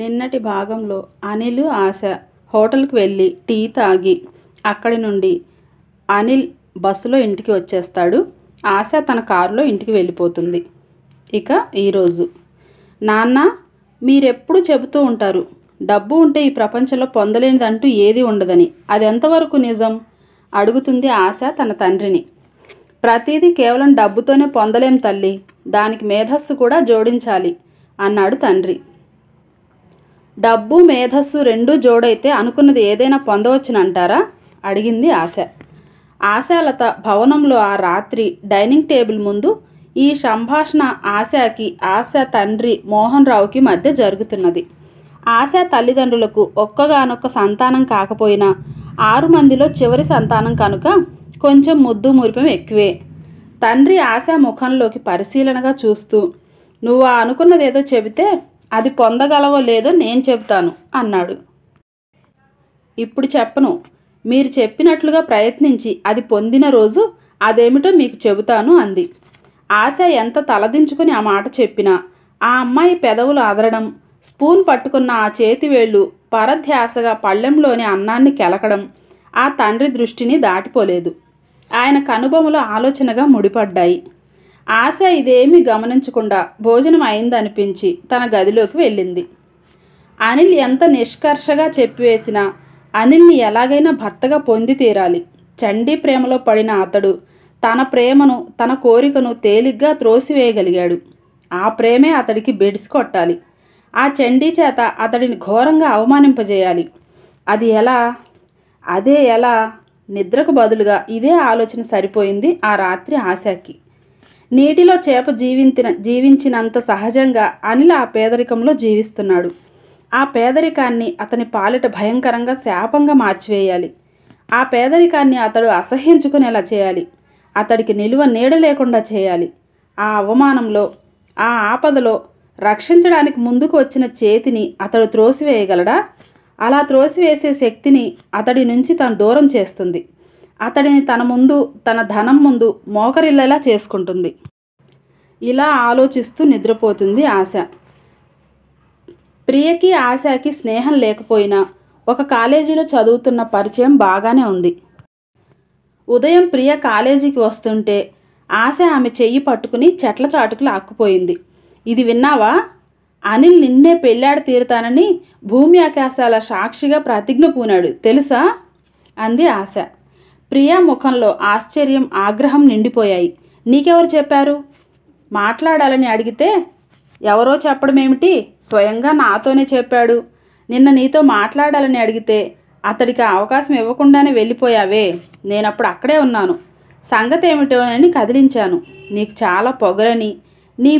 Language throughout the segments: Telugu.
నిన్నటి భాగంలో అనిల్ ఆశ హోటల్కి వెళ్ళి టీ తాగి అక్కడి నుండి అనిల్ బస్సులో ఇంటికి వచ్చేస్తాడు ఆశ తన కారులో ఇంటికి వెళ్ళిపోతుంది ఇక ఈరోజు నాన్న మీరెప్పుడు చెబుతూ ఉంటారు డబ్బు ఉంటే ఈ ప్రపంచంలో పొందలేనిదంటూ ఏది ఉండదని అది ఎంతవరకు నిజం అడుగుతుంది ఆశ తన తండ్రిని ప్రతిదీ కేవలం డబ్బుతోనే పొందలేం తల్లి దానికి మేధస్సు కూడా జోడించాలి అన్నాడు తండ్రి డబ్బు మేధస్సు రెండు జోడైతే అనుకున్నది ఏదైనా పొందవచ్చునంటారా అడిగింది ఆశ ఆశాలత భవనంలో ఆ రాత్రి డైనింగ్ టేబుల్ ముందు ఈ సంభాషణ ఆశాకి ఆశ తండ్రి మోహన్ రావుకి మధ్య జరుగుతున్నది ఆశ తల్లిదండ్రులకు ఒక్కగానొక్క సంతానం కాకపోయినా ఆరు మందిలో చివరి సంతానం కనుక కొంచెం ముద్దు మురిపం ఎక్కువే తండ్రి ఆశ ముఖంలోకి పరిశీలనగా చూస్తూ నువ్వు అనుకున్నదేదో చెబితే అది పొందగలవో లేదో నేను చెబుతాను అన్నాడు ఇప్పుడు చెప్పను మీరు చెప్పినట్లుగా ప్రయత్నించి అది పొందిన రోజు అదేమిటో మీకు చెబుతాను అంది ఆశ ఎంత తలదించుకుని ఆ మాట చెప్పినా ఆ అమ్మాయి పెదవులు అదరడం స్పూన్ పట్టుకున్న ఆ వేళ్ళు పరధ్యాసగా పళ్ళెంలోని అన్నాన్ని కెలకడం ఆ తండ్రి దృష్టిని దాటిపోలేదు ఆయన కనుబొమలు ఆలోచనగా ముడిపడ్డాయి ఆశ ఇదేమీ గమనించకుండా భోజనం అయిందనిపించి తన గదిలోకి వెళ్ళింది అనిల్ ఎంత నిష్కర్షగా చెప్పివేసినా అనిల్ని ఎలాగైనా భర్తగా పొంది తీరాలి చండీ ప్రేమలో పడిన అతడు తన ప్రేమను తన కోరికను తేలిగ్గా త్రోసివేయగలిగాడు ఆ ప్రేమే అతడికి బెడిసి కొట్టాలి ఆ చండీ చేత అతడిని ఘోరంగా అవమానింపజేయాలి అది ఎలా అదే ఎలా నిద్రకు బదులుగా ఇదే ఆలోచన సరిపోయింది ఆ రాత్రి ఆశాకి నీటిలో చేప జీవించిన జీవించినంత సహజంగా అనిల్ ఆ పేదరికంలో జీవిస్తున్నాడు ఆ పేదరికాన్ని అతని పాలిట భయంకరంగా శాపంగా మార్చివేయాలి ఆ పేదరికాన్ని అతడు అసహ్యించుకునేలా చేయాలి అతడికి నిలువ నీడ లేకుండా చేయాలి ఆ అవమానంలో ఆ ఆపదలో రక్షించడానికి ముందుకు వచ్చిన చేతిని అతడు త్రోసివేయగలడా అలా త్రోసివేసే శక్తిని అతడి నుంచి తను దూరం చేస్తుంది అతడిని తన ముందు తన ధనం ముందు మోకరిల్లేలా చేసుకుంటుంది ఇలా ఆలోచిస్తూ నిద్రపోతుంది ఆశ ప్రియకి ఆశకి స్నేహం లేకపోయినా ఒక కాలేజీలో చదువుతున్న పరిచయం బాగానే ఉంది ఉదయం ప్రియ కాలేజీకి వస్తుంటే ఆశ ఆమె చెయ్యి పట్టుకుని చెట్ల చాటుకు లాక్కుపోయింది ఇది విన్నావా అనిల్ నిన్నే పెళ్ళాడి తీరుతానని భూమి ఆకాశాల సాక్షిగా ప్రతిజ్ఞ పూనాడు తెలుసా అంది ఆశ ప్రియా ముఖంలో ఆశ్చర్యం ఆగ్రహం నిండిపోయాయి నీకెవరు చెప్పారు మాట్లాడాలని అడిగితే ఎవరో చెప్పడమేమిటి స్వయంగా నాతోనే చెప్పాడు నిన్న నీతో మాట్లాడాలని అడిగితే అతడికి అవకాశం ఇవ్వకుండానే వెళ్ళిపోయావే నేనప్పుడు అక్కడే ఉన్నాను సంగతి ఏమిటో అని కదిలించాను నీకు చాలా పొగరని నీ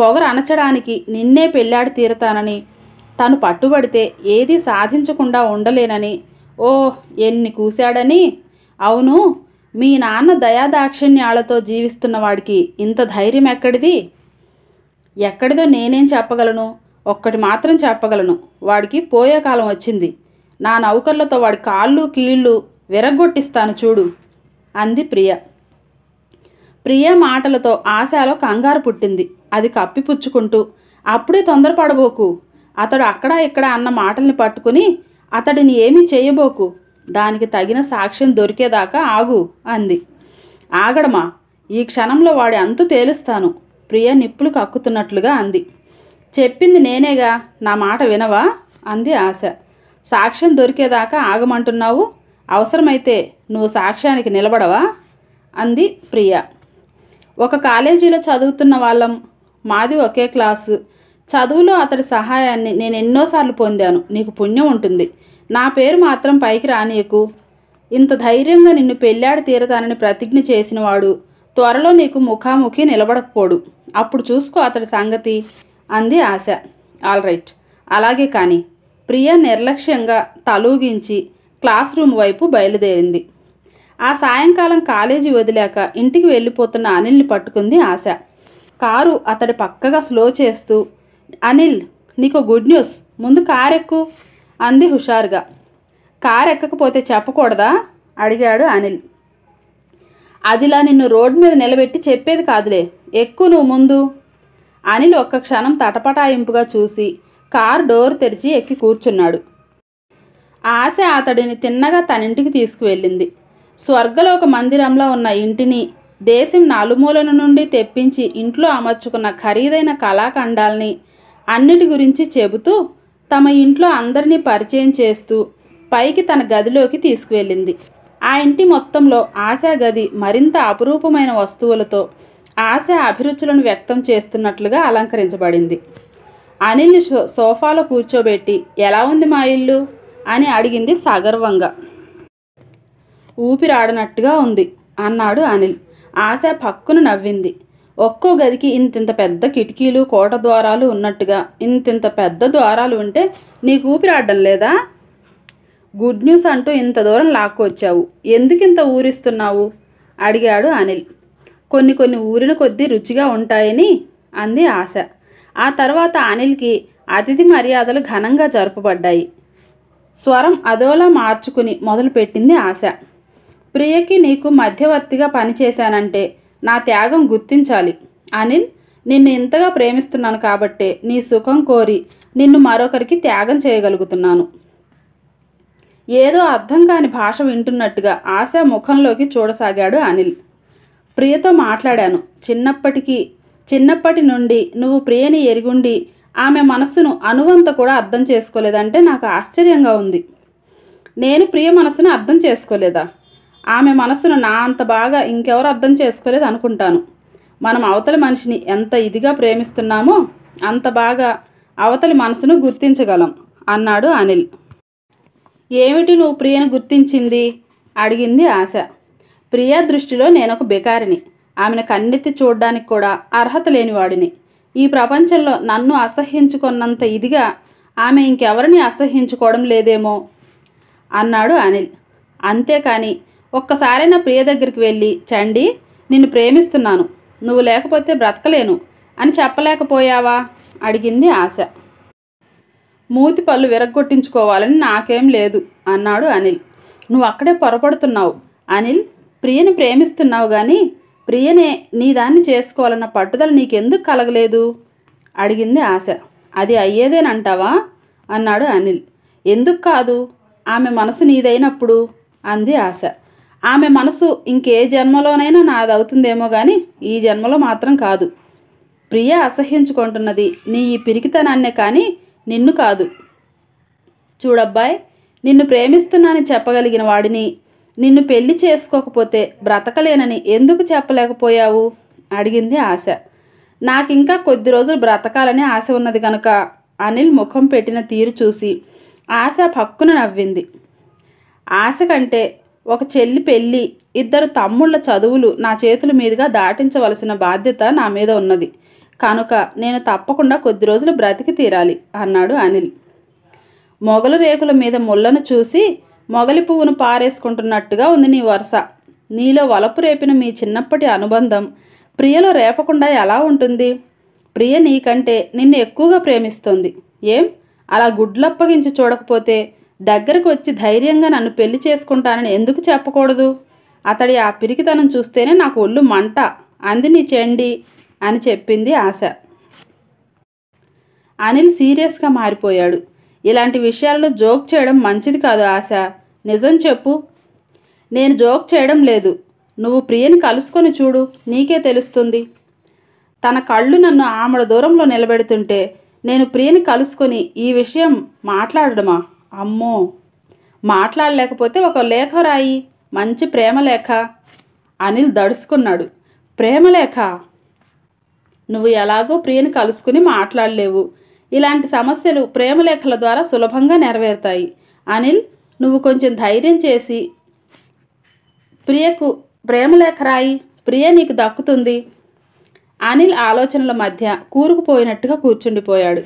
పొగరు అనచడానికి నిన్నే పెళ్ళాడి తీరతానని తను పట్టుబడితే ఏదీ సాధించకుండా ఉండలేనని ఓ ఎన్ని కూశాడని అవును మీ నాన్న దయాదాక్షిణ్యాలతో జీవిస్తున్న వాడికి ఇంత ధైర్యం ఎక్కడిది ఎక్కడిదో నేనేం చెప్పగలను ఒక్కటి మాత్రం చెప్పగలను వాడికి పోయే కాలం వచ్చింది నా నౌకర్లతో వాడి కాళ్ళు కీళ్ళు విరగొట్టిస్తాను చూడు అంది ప్రియ ప్రియ మాటలతో ఆశాలో కంగారు పుట్టింది అది కప్పిపుచ్చుకుంటూ అప్పుడే తొందరపడబోకు అతడు అక్కడ ఇక్కడ అన్న మాటల్ని పట్టుకుని అతడిని ఏమీ చేయబోకు దానికి తగిన సాక్ష్యం దొరికేదాకా ఆగు అంది ఆగడమా ఈ క్షణంలో వాడి అంతు తేలుస్తాను ప్రియ నిప్పులు కక్కుతున్నట్లుగా అంది చెప్పింది నేనేగా నా మాట వినవా అంది ఆశ సాక్ష్యం దొరికేదాకా ఆగమంటున్నావు అవసరమైతే నువ్వు సాక్ష్యానికి నిలబడవా అంది ప్రియ ఒక కాలేజీలో చదువుతున్న వాళ్ళం మాది ఒకే క్లాసు చదువులో అతడి సహాయాన్ని నేను ఎన్నోసార్లు పొందాను నీకు పుణ్యం ఉంటుంది నా పేరు మాత్రం పైకి రానీయకు ఇంత ధైర్యంగా నిన్ను పెళ్ళాడి తీరతానని ప్రతిజ్ఞ చేసినవాడు త్వరలో నీకు ముఖాముఖి నిలబడకపోడు అప్పుడు చూసుకో అతడి సంగతి అంది ఆశ ఆల్ రైట్ అలాగే కానీ ప్రియ నిర్లక్ష్యంగా తలూగించి క్లాస్ రూమ్ వైపు బయలుదేరింది ఆ సాయంకాలం కాలేజీ వదిలాక ఇంటికి వెళ్ళిపోతున్న అనిల్ని పట్టుకుంది ఆశ కారు అతడి పక్కగా స్లో చేస్తూ అనిల్ నీకు గుడ్ న్యూస్ ముందు కారెక్కు అంది హుషారుగా కారు ఎక్కకపోతే చెప్పకూడదా అడిగాడు అనిల్ అదిలా నిన్ను రోడ్డు మీద నిలబెట్టి చెప్పేది కాదులే ఎక్కువ నువ్వు ముందు అనిల్ ఒక్క క్షణం తటపటాయింపుగా చూసి కారు డోర్ తెరిచి ఎక్కి కూర్చున్నాడు ఆశ అతడిని తిన్నగా తనింటికి తీసుకువెళ్ళింది స్వర్గలోక మందిరంలో ఉన్న ఇంటిని దేశం నలుమూలల నుండి తెప్పించి ఇంట్లో అమర్చుకున్న ఖరీదైన కళాఖండాల్ని అన్నిటి గురించి చెబుతూ తమ ఇంట్లో అందరినీ పరిచయం చేస్తూ పైకి తన గదిలోకి తీసుకువెళ్ళింది ఆ ఇంటి మొత్తంలో ఆశా గది మరింత అపురూపమైన వస్తువులతో ఆశ అభిరుచులను వ్యక్తం చేస్తున్నట్లుగా అలంకరించబడింది అనిల్ని సోఫాలో కూర్చోబెట్టి ఎలా ఉంది మా ఇల్లు అని అడిగింది సగర్వంగా ఊపిరాడనట్టుగా ఉంది అన్నాడు అనిల్ ఆశ పక్కును నవ్వింది ఒక్కో గదికి ఇంతింత పెద్ద కిటికీలు కోట ద్వారాలు ఉన్నట్టుగా ఇంతింత పెద్ద ద్వారాలు ఉంటే నీకు ఊపిరాడడం లేదా గుడ్ న్యూస్ అంటూ ఇంత దూరం లాక్కొచ్చావు ఎందుకింత ఊరిస్తున్నావు అడిగాడు అనిల్ కొన్ని కొన్ని ఊరిన కొద్దీ రుచిగా ఉంటాయని అంది ఆశ ఆ తర్వాత అనిల్కి అతిథి మర్యాదలు ఘనంగా జరుపబడ్డాయి స్వరం అదోలా మార్చుకుని మొదలుపెట్టింది ఆశ ప్రియకి నీకు మధ్యవర్తిగా పనిచేశానంటే నా త్యాగం గుర్తించాలి అనిల్ నిన్ను ఇంతగా ప్రేమిస్తున్నాను కాబట్టే నీ సుఖం కోరి నిన్ను మరొకరికి త్యాగం చేయగలుగుతున్నాను ఏదో అర్థం కాని భాష వింటున్నట్టుగా ఆశ ముఖంలోకి చూడసాగాడు అనిల్ ప్రియతో మాట్లాడాను చిన్నప్పటికీ చిన్నప్పటి నుండి నువ్వు ప్రియని ఎరిగుండి ఆమె మనస్సును అనువంత కూడా అర్థం చేసుకోలేదంటే నాకు ఆశ్చర్యంగా ఉంది నేను ప్రియ మనస్సును అర్థం చేసుకోలేదా ఆమె మనసును నా అంత బాగా ఇంకెవరు అర్థం చేసుకోలేదు అనుకుంటాను మనం అవతలి మనిషిని ఎంత ఇదిగా ప్రేమిస్తున్నామో అంత బాగా అవతలి మనసును గుర్తించగలం అన్నాడు అనిల్ ఏమిటి నువ్వు ప్రియను గుర్తించింది అడిగింది ఆశ ప్రియా దృష్టిలో నేనొక బికారిని ఆమెను కన్నెత్తి చూడడానికి కూడా అర్హత లేనివాడిని ఈ ప్రపంచంలో నన్ను అసహ్యించుకున్నంత ఇదిగా ఆమె ఇంకెవరిని అసహ్యించుకోవడం లేదేమో అన్నాడు అనిల్ అంతేకాని ఒక్కసారి నా ప్రియ దగ్గరికి వెళ్ళి చండి నిన్ను ప్రేమిస్తున్నాను నువ్వు లేకపోతే బ్రతకలేను అని చెప్పలేకపోయావా అడిగింది ఆశ మూతి పళ్ళు విరగ్గొట్టించుకోవాలని నాకేం లేదు అన్నాడు అనిల్ నువ్వు అక్కడే పొరపడుతున్నావు అనిల్ ప్రియని ప్రేమిస్తున్నావు కానీ ప్రియనే నీ దాన్ని చేసుకోవాలన్న పట్టుదల నీకెందుకు కలగలేదు అడిగింది ఆశ అది అయ్యేదేనంటావా అన్నాడు అనిల్ ఎందుకు కాదు ఆమె మనసు నీదైనప్పుడు అంది ఆశ ఆమె మనసు ఇంకే జన్మలోనైనా నాదవుతుందేమో కానీ ఈ జన్మలో మాత్రం కాదు ప్రియ అసహ్యించుకుంటున్నది నీ ఈ పిరికితనాన్నే కానీ నిన్ను కాదు చూడబ్బాయ్ నిన్ను ప్రేమిస్తున్నానని చెప్పగలిగిన వాడిని నిన్ను పెళ్లి చేసుకోకపోతే బ్రతకలేనని ఎందుకు చెప్పలేకపోయావు అడిగింది ఆశ నాకింకా కొద్ది రోజులు బ్రతకాలని ఆశ ఉన్నది కనుక అనిల్ ముఖం పెట్టిన తీరు చూసి ఆశ పక్కున నవ్వింది ఆశ కంటే ఒక చెల్లి పెళ్ళి ఇద్దరు తమ్ముళ్ళ చదువులు నా చేతుల మీదుగా దాటించవలసిన బాధ్యత నా మీద ఉన్నది కనుక నేను తప్పకుండా కొద్ది రోజులు బ్రతికి తీరాలి అన్నాడు అనిల్ మొగలు రేకుల మీద ముళ్ళను చూసి మొగలి పువ్వును పారేసుకుంటున్నట్టుగా ఉంది నీ వరుస నీలో వలపు రేపిన మీ చిన్నప్పటి అనుబంధం ప్రియలో రేపకుండా ఎలా ఉంటుంది ప్రియ నీకంటే నిన్ను ఎక్కువగా ప్రేమిస్తుంది ఏం అలా గుడ్లప్పగించి చూడకపోతే దగ్గరకు వచ్చి ధైర్యంగా నన్ను పెళ్లి చేసుకుంటానని ఎందుకు చెప్పకూడదు అతడి ఆ పిరికితనం చూస్తేనే నాకు ఒళ్ళు మంట అందిని చెండి అని చెప్పింది ఆశ అనిల్ సీరియస్గా మారిపోయాడు ఇలాంటి విషయాల్లో జోక్ చేయడం మంచిది కాదు ఆశ నిజం చెప్పు నేను జోక్ చేయడం లేదు నువ్వు ప్రియని కలుసుకొని చూడు నీకే తెలుస్తుంది తన కళ్ళు నన్ను ఆమెడ దూరంలో నిలబెడుతుంటే నేను ప్రియని కలుసుకొని ఈ విషయం మాట్లాడడమా అమ్మో మాట్లాడలేకపోతే ఒక లేఖ రాయి మంచి ప్రేమలేఖ అనిల్ దడుచుకున్నాడు ప్రేమలేఖ నువ్వు ఎలాగో ప్రియని కలుసుకుని మాట్లాడలేవు ఇలాంటి సమస్యలు ప్రేమలేఖల ద్వారా సులభంగా నెరవేరుతాయి అనిల్ నువ్వు కొంచెం ధైర్యం చేసి ప్రియకు ప్రేమలేఖ రాయి ప్రియ నీకు దక్కుతుంది అనిల్ ఆలోచనల మధ్య కూరుకుపోయినట్టుగా కూర్చుండిపోయాడు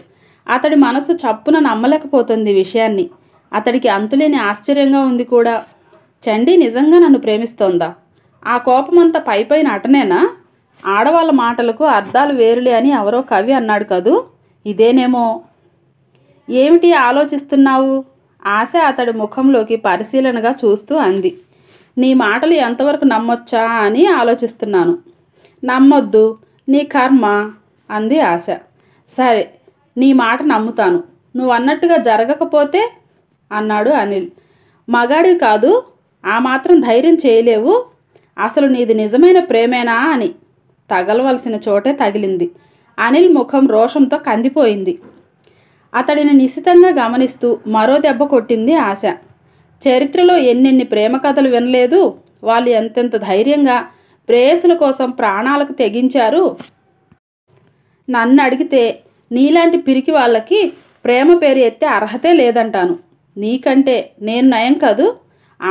అతడి మనసు చప్పున నమ్మలేకపోతుంది విషయాన్ని అతడికి అంతులేని ఆశ్చర్యంగా ఉంది కూడా చండీ నిజంగా నన్ను ప్రేమిస్తోందా ఆ కోపమంతా పైన అటనేనా ఆడవాళ్ళ మాటలకు అర్థాలు వేరులే అని ఎవరో కవి అన్నాడు కదూ ఇదేనేమో ఏమిటి ఆలోచిస్తున్నావు ఆశ అతడి ముఖంలోకి పరిశీలనగా చూస్తూ అంది నీ మాటలు ఎంతవరకు నమ్మొచ్చా అని ఆలోచిస్తున్నాను నమ్మొద్దు నీ కర్మ అంది ఆశ సరే నీ మాట నమ్ముతాను నువ్వు అన్నట్టుగా జరగకపోతే అన్నాడు అనిల్ మగాడివి కాదు ఆ మాత్రం ధైర్యం చేయలేవు అసలు నీది నిజమైన ప్రేమేనా అని తగలవలసిన చోటే తగిలింది అనిల్ ముఖం రోషంతో కందిపోయింది అతడిని నిశితంగా గమనిస్తూ మరో దెబ్బ కొట్టింది ఆశ చరిత్రలో ఎన్నెన్ని ప్రేమ కథలు వినలేదు వాళ్ళు ఎంతెంత ధైర్యంగా ప్రేయసుల కోసం ప్రాణాలకు తెగించారు నన్ను అడిగితే నీలాంటి పిరికి వాళ్ళకి ప్రేమ పేరు ఎత్తే అర్హతే లేదంటాను నీకంటే నేను నయం కాదు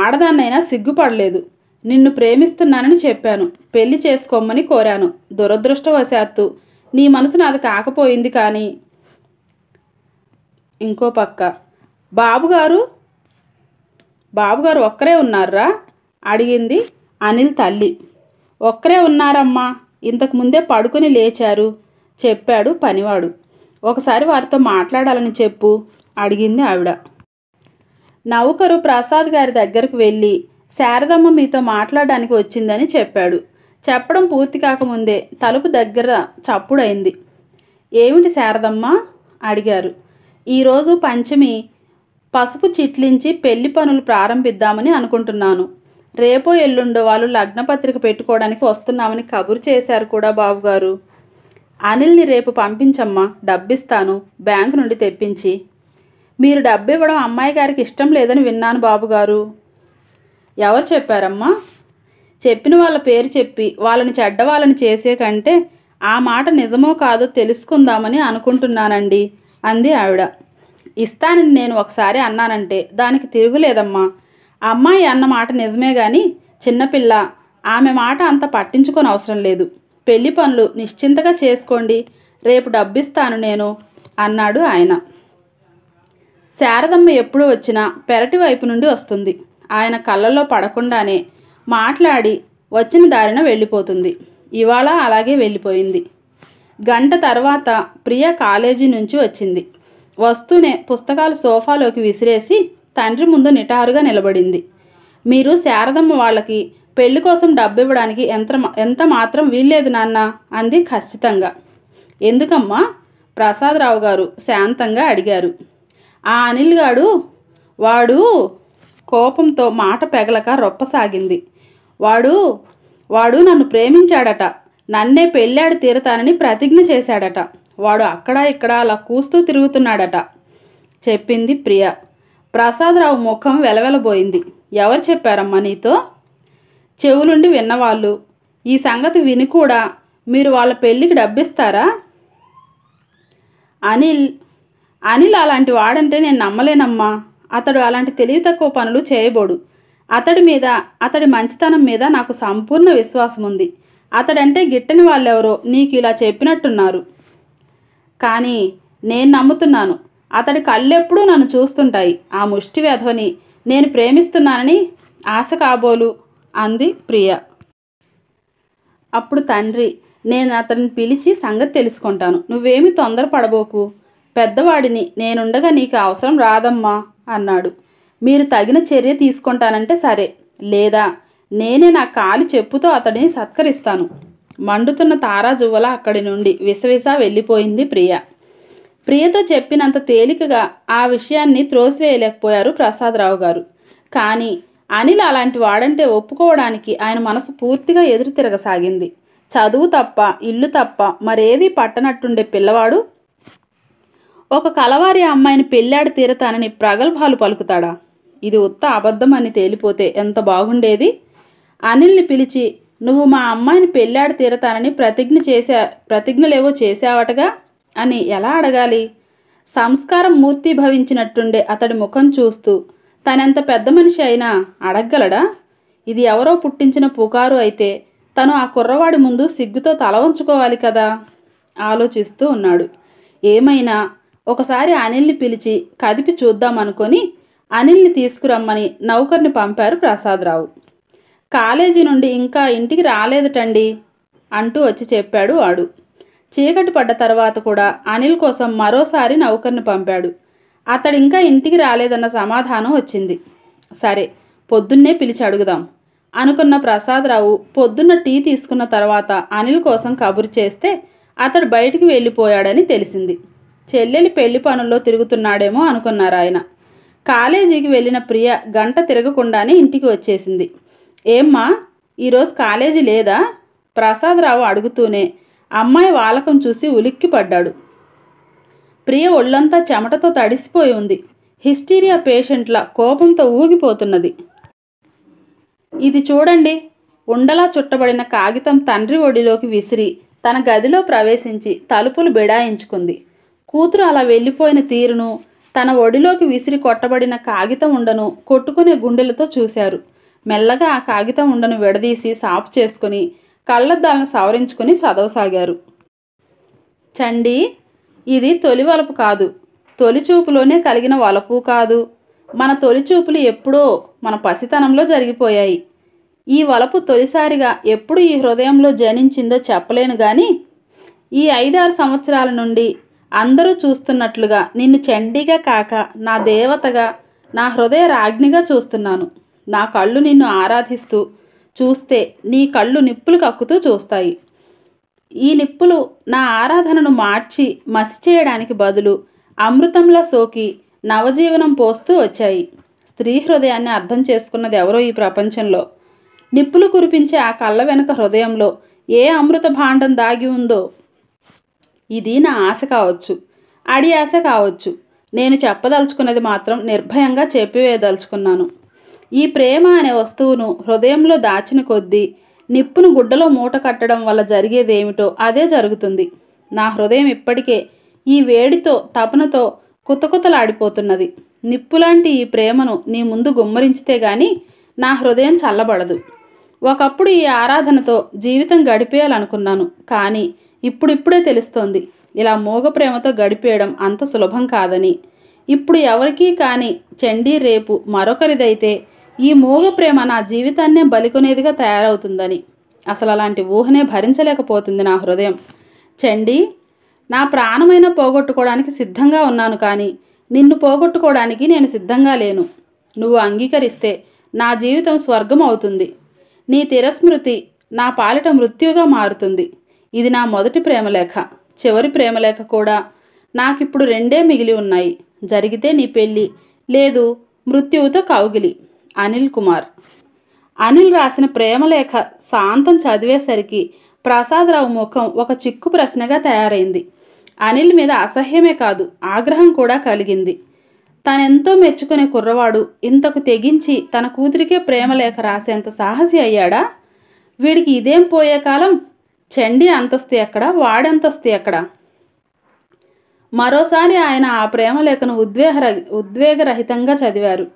ఆడదాన్నైనా సిగ్గుపడలేదు నిన్ను ప్రేమిస్తున్నానని చెప్పాను పెళ్లి చేసుకోమని కోరాను దురదృష్టవశాత్తు నీ మనసు నాది కాకపోయింది కానీ ఇంకో పక్క బాబుగారు బాబుగారు ఒక్కరే ఉన్నారా అడిగింది అనిల్ తల్లి ఒక్కరే ఉన్నారమ్మా ఇంతకుముందే పడుకుని లేచారు చెప్పాడు పనివాడు ఒకసారి వారితో మాట్లాడాలని చెప్పు అడిగింది ఆవిడ నౌకరు ప్రసాద్ గారి దగ్గరకు వెళ్ళి శారదమ్మ మీతో మాట్లాడడానికి వచ్చిందని చెప్పాడు చెప్పడం పూర్తి కాకముందే తలుపు దగ్గర చప్పుడైంది ఏమిటి శారదమ్మ అడిగారు ఈరోజు పంచమి పసుపు చిట్లించి పెళ్లి పనులు ప్రారంభిద్దామని అనుకుంటున్నాను రేపో ఎల్లుండో వాళ్ళు లగ్నపత్రిక పెట్టుకోవడానికి వస్తున్నామని కబురు చేశారు కూడా బాబుగారు అనిల్ని రేపు పంపించమ్మా డబ్బిస్తాను బ్యాంకు నుండి తెప్పించి మీరు డబ్బు ఇవ్వడం అమ్మాయి గారికి ఇష్టం లేదని విన్నాను బాబుగారు ఎవరు చెప్పారమ్మా చెప్పిన వాళ్ళ పేరు చెప్పి వాళ్ళని చెడ్డవాళ్ళని చేసే కంటే ఆ మాట నిజమో కాదో తెలుసుకుందామని అనుకుంటున్నానండి అంది ఆవిడ ఇస్తానని నేను ఒకసారి అన్నానంటే దానికి తిరుగులేదమ్మా అమ్మాయి అన్న మాట నిజమే కానీ చిన్నపిల్ల ఆమె మాట అంత పట్టించుకొని అవసరం లేదు పెళ్లి పనులు నిశ్చింతగా చేసుకోండి రేపు డబ్బిస్తాను నేను అన్నాడు ఆయన శారదమ్మ ఎప్పుడు వచ్చినా పెరటి వైపు నుండి వస్తుంది ఆయన కళ్ళల్లో పడకుండానే మాట్లాడి వచ్చిన దారిన వెళ్ళిపోతుంది ఇవాళ అలాగే వెళ్ళిపోయింది గంట తర్వాత ప్రియ కాలేజీ నుంచి వచ్చింది వస్తూనే పుస్తకాలు సోఫాలోకి విసిరేసి తండ్రి ముందు నిటారుగా నిలబడింది మీరు శారదమ్మ వాళ్ళకి పెళ్లి కోసం డబ్బు ఇవ్వడానికి ఎంత ఎంత మాత్రం వీల్లేదు నాన్న అంది ఖచ్చితంగా ఎందుకమ్మా ప్రసాదరావు గారు శాంతంగా అడిగారు ఆ అనిల్ గాడు వాడు కోపంతో మాట పెగలక రొప్పసాగింది వాడు వాడు నన్ను ప్రేమించాడట నన్నే పెళ్ళాడు తీరతానని ప్రతిజ్ఞ చేశాడట వాడు అక్కడ ఇక్కడ అలా కూస్తూ తిరుగుతున్నాడట చెప్పింది ప్రియ ప్రసాదరావు ముఖం వెలవెలబోయింది ఎవరు చెప్పారమ్మా నీతో చెవులుండి విన్నవాళ్ళు ఈ సంగతి విని కూడా మీరు వాళ్ళ పెళ్ళికి డబ్బిస్తారా అనిల్ అనిల్ అలాంటి వాడంటే నేను నమ్మలేనమ్మా అతడు అలాంటి తెలివి తక్కువ పనులు చేయబోడు అతడి మీద అతడి మంచితనం మీద నాకు సంపూర్ణ విశ్వాసం ఉంది అతడంటే గిట్టని వాళ్ళెవరో నీకు ఇలా చెప్పినట్టున్నారు కానీ నేను నమ్ముతున్నాను అతడి కళ్ళెప్పుడూ నన్ను చూస్తుంటాయి ఆ ముష్టి వ్యధవని నేను ప్రేమిస్తున్నానని ఆశ కాబోలు అంది ప్రియ అప్పుడు తండ్రి నేను అతన్ని పిలిచి సంగతి తెలుసుకుంటాను నువ్వేమి తొందరపడబోకు పెద్దవాడిని నేనుండగా నీకు అవసరం రాదమ్మా అన్నాడు మీరు తగిన చర్య తీసుకుంటానంటే సరే లేదా నేనే నా కాలి చెప్పుతో అతడిని సత్కరిస్తాను మండుతున్న తారాజువ్వల అక్కడి నుండి విసవిస వెళ్ళిపోయింది ప్రియ ప్రియతో చెప్పినంత తేలికగా ఆ విషయాన్ని త్రోసివేయలేకపోయారు ప్రసాదరావు గారు కానీ అనిల్ అలాంటి వాడంటే ఒప్పుకోవడానికి ఆయన మనసు పూర్తిగా ఎదురు తిరగసాగింది చదువు తప్ప ఇల్లు తప్ప మరేది పట్టనట్టుండే పిల్లవాడు ఒక కలవారి అమ్మాయిని పెళ్ళాడి తీరతానని ప్రగల్భాలు పలుకుతాడా ఇది ఉత్త అబద్ధం అని తేలిపోతే ఎంత బాగుండేది అనిల్ని పిలిచి నువ్వు మా అమ్మాయిని పెళ్ళాడి తీరతానని ప్రతిజ్ఞ చేశా ప్రతిజ్ఞలేవో చేశావటగా అని ఎలా అడగాలి సంస్కారం మూర్తిభవించినట్టుండే అతడి ముఖం చూస్తూ తనంత పెద్ద మనిషి అయినా అడగగలడా ఇది ఎవరో పుట్టించిన పుకారు అయితే తను ఆ కుర్రవాడి ముందు సిగ్గుతో తల ఉంచుకోవాలి కదా ఆలోచిస్తూ ఉన్నాడు ఏమైనా ఒకసారి అనిల్ని పిలిచి కదిపి చూద్దామనుకొని అనిల్ని తీసుకురమ్మని నౌకర్ని పంపారు ప్రసాదరావు కాలేజీ నుండి ఇంకా ఇంటికి రాలేదటండి అంటూ వచ్చి చెప్పాడు వాడు చీకటి పడ్డ తర్వాత కూడా అనిల్ కోసం మరోసారి నౌకర్ని పంపాడు అతడు ఇంకా ఇంటికి రాలేదన్న సమాధానం వచ్చింది సరే పొద్దున్నే పిలిచి అడుగుదాం అనుకున్న ప్రసాదరావు పొద్దున్న టీ తీసుకున్న తర్వాత అనిల్ కోసం కబురు చేస్తే అతడు బయటికి వెళ్ళిపోయాడని తెలిసింది చెల్లెలి పెళ్లి పనుల్లో తిరుగుతున్నాడేమో అనుకున్నారు ఆయన కాలేజీకి వెళ్ళిన ప్రియ గంట తిరగకుండానే ఇంటికి వచ్చేసింది ఏమ్మా ఈరోజు కాలేజీ లేదా ప్రసాదరావు అడుగుతూనే అమ్మాయి వాలకం చూసి ఉలిక్కి పడ్డాడు ప్రియ ఒళ్ళంతా చెమటతో తడిసిపోయి ఉంది హిస్టీరియా పేషెంట్ల కోపంతో ఊగిపోతున్నది ఇది చూడండి ఉండలా చుట్టబడిన కాగితం తండ్రి ఒడిలోకి విసిరి తన గదిలో ప్రవేశించి తలుపులు బిడాయించుకుంది కూతురు అలా వెళ్ళిపోయిన తీరును తన ఒడిలోకి విసిరి కొట్టబడిన కాగితం ఉండను కొట్టుకునే గుండెలతో చూశారు మెల్లగా ఆ కాగితం ఉండను విడదీసి సాపు చేసుకుని కళ్ళద్దాలను సవరించుకుని చదవసాగారు చండీ ఇది తొలి వలపు కాదు తొలిచూపులోనే కలిగిన వలపు కాదు మన తొలిచూపులు ఎప్పుడో మన పసితనంలో జరిగిపోయాయి ఈ వలపు తొలిసారిగా ఎప్పుడు ఈ హృదయంలో జనించిందో చెప్పలేను కానీ ఈ ఐదారు సంవత్సరాల నుండి అందరూ చూస్తున్నట్లుగా నిన్ను చండీగా కాక నా దేవతగా నా హృదయ రాజ్ఞిగా చూస్తున్నాను నా కళ్ళు నిన్ను ఆరాధిస్తూ చూస్తే నీ కళ్ళు నిప్పులు కక్కుతూ చూస్తాయి ఈ నిప్పులు నా ఆరాధనను మార్చి మసి చేయడానికి బదులు అమృతంలా సోకి నవజీవనం పోస్తూ వచ్చాయి స్త్రీ హృదయాన్ని అర్థం చేసుకున్నది ఎవరో ఈ ప్రపంచంలో నిప్పులు కురిపించే ఆ కళ్ళ వెనుక హృదయంలో ఏ అమృత భాండం దాగి ఉందో ఇది నా ఆశ కావచ్చు అడి ఆశ కావచ్చు నేను చెప్పదలుచుకున్నది మాత్రం నిర్భయంగా చెప్పివేయదలుచుకున్నాను ఈ ప్రేమ అనే వస్తువును హృదయంలో దాచిన కొద్దీ నిప్పును గుడ్డలో మూట కట్టడం వల్ల ఏమిటో అదే జరుగుతుంది నా హృదయం ఇప్పటికే ఈ వేడితో తపనతో కుతకుతలాడిపోతున్నది నిప్పులాంటి ఈ ప్రేమను నీ ముందు గుమ్మరించితే గాని నా హృదయం చల్లబడదు ఒకప్పుడు ఈ ఆరాధనతో జీవితం గడిపేయాలనుకున్నాను కానీ ఇప్పుడిప్పుడే తెలుస్తోంది ఇలా మోగ ప్రేమతో గడిపేయడం అంత సులభం కాదని ఇప్పుడు ఎవరికీ కానీ చండీ రేపు మరొకరిదైతే ఈ మోగ ప్రేమ నా జీవితాన్నే బలికొనేదిగా తయారవుతుందని అసలు అలాంటి ఊహనే భరించలేకపోతుంది నా హృదయం చండి నా ప్రాణమైన పోగొట్టుకోవడానికి సిద్ధంగా ఉన్నాను కానీ నిన్ను పోగొట్టుకోవడానికి నేను సిద్ధంగా లేను నువ్వు అంగీకరిస్తే నా జీవితం స్వర్గం అవుతుంది నీ తిరస్మృతి నా పాలిట మృత్యుగా మారుతుంది ఇది నా మొదటి ప్రేమలేఖ చివరి ప్రేమలేఖ కూడా నాకిప్పుడు రెండే మిగిలి ఉన్నాయి జరిగితే నీ పెళ్ళి లేదు మృత్యువుతో కౌగిలి అనిల్ కుమార్ అనిల్ రాసిన ప్రేమలేఖ శాంతం చదివేసరికి ప్రసాదరావు ముఖం ఒక చిక్కు ప్రశ్నగా తయారైంది అనిల్ మీద అసహ్యమే కాదు ఆగ్రహం కూడా కలిగింది తనెంతో మెచ్చుకునే కుర్రవాడు ఇంతకు తెగించి తన కూతురికే ప్రేమలేఖ రాసేంత సాహసి అయ్యాడా వీడికి ఇదేం పోయే కాలం చండీ అంతస్తు ఎక్కడ వాడంతస్తు ఎక్కడ మరోసారి ఆయన ఆ ప్రేమలేఖను ఉద్వేగ ఉద్వేగరహితంగా చదివారు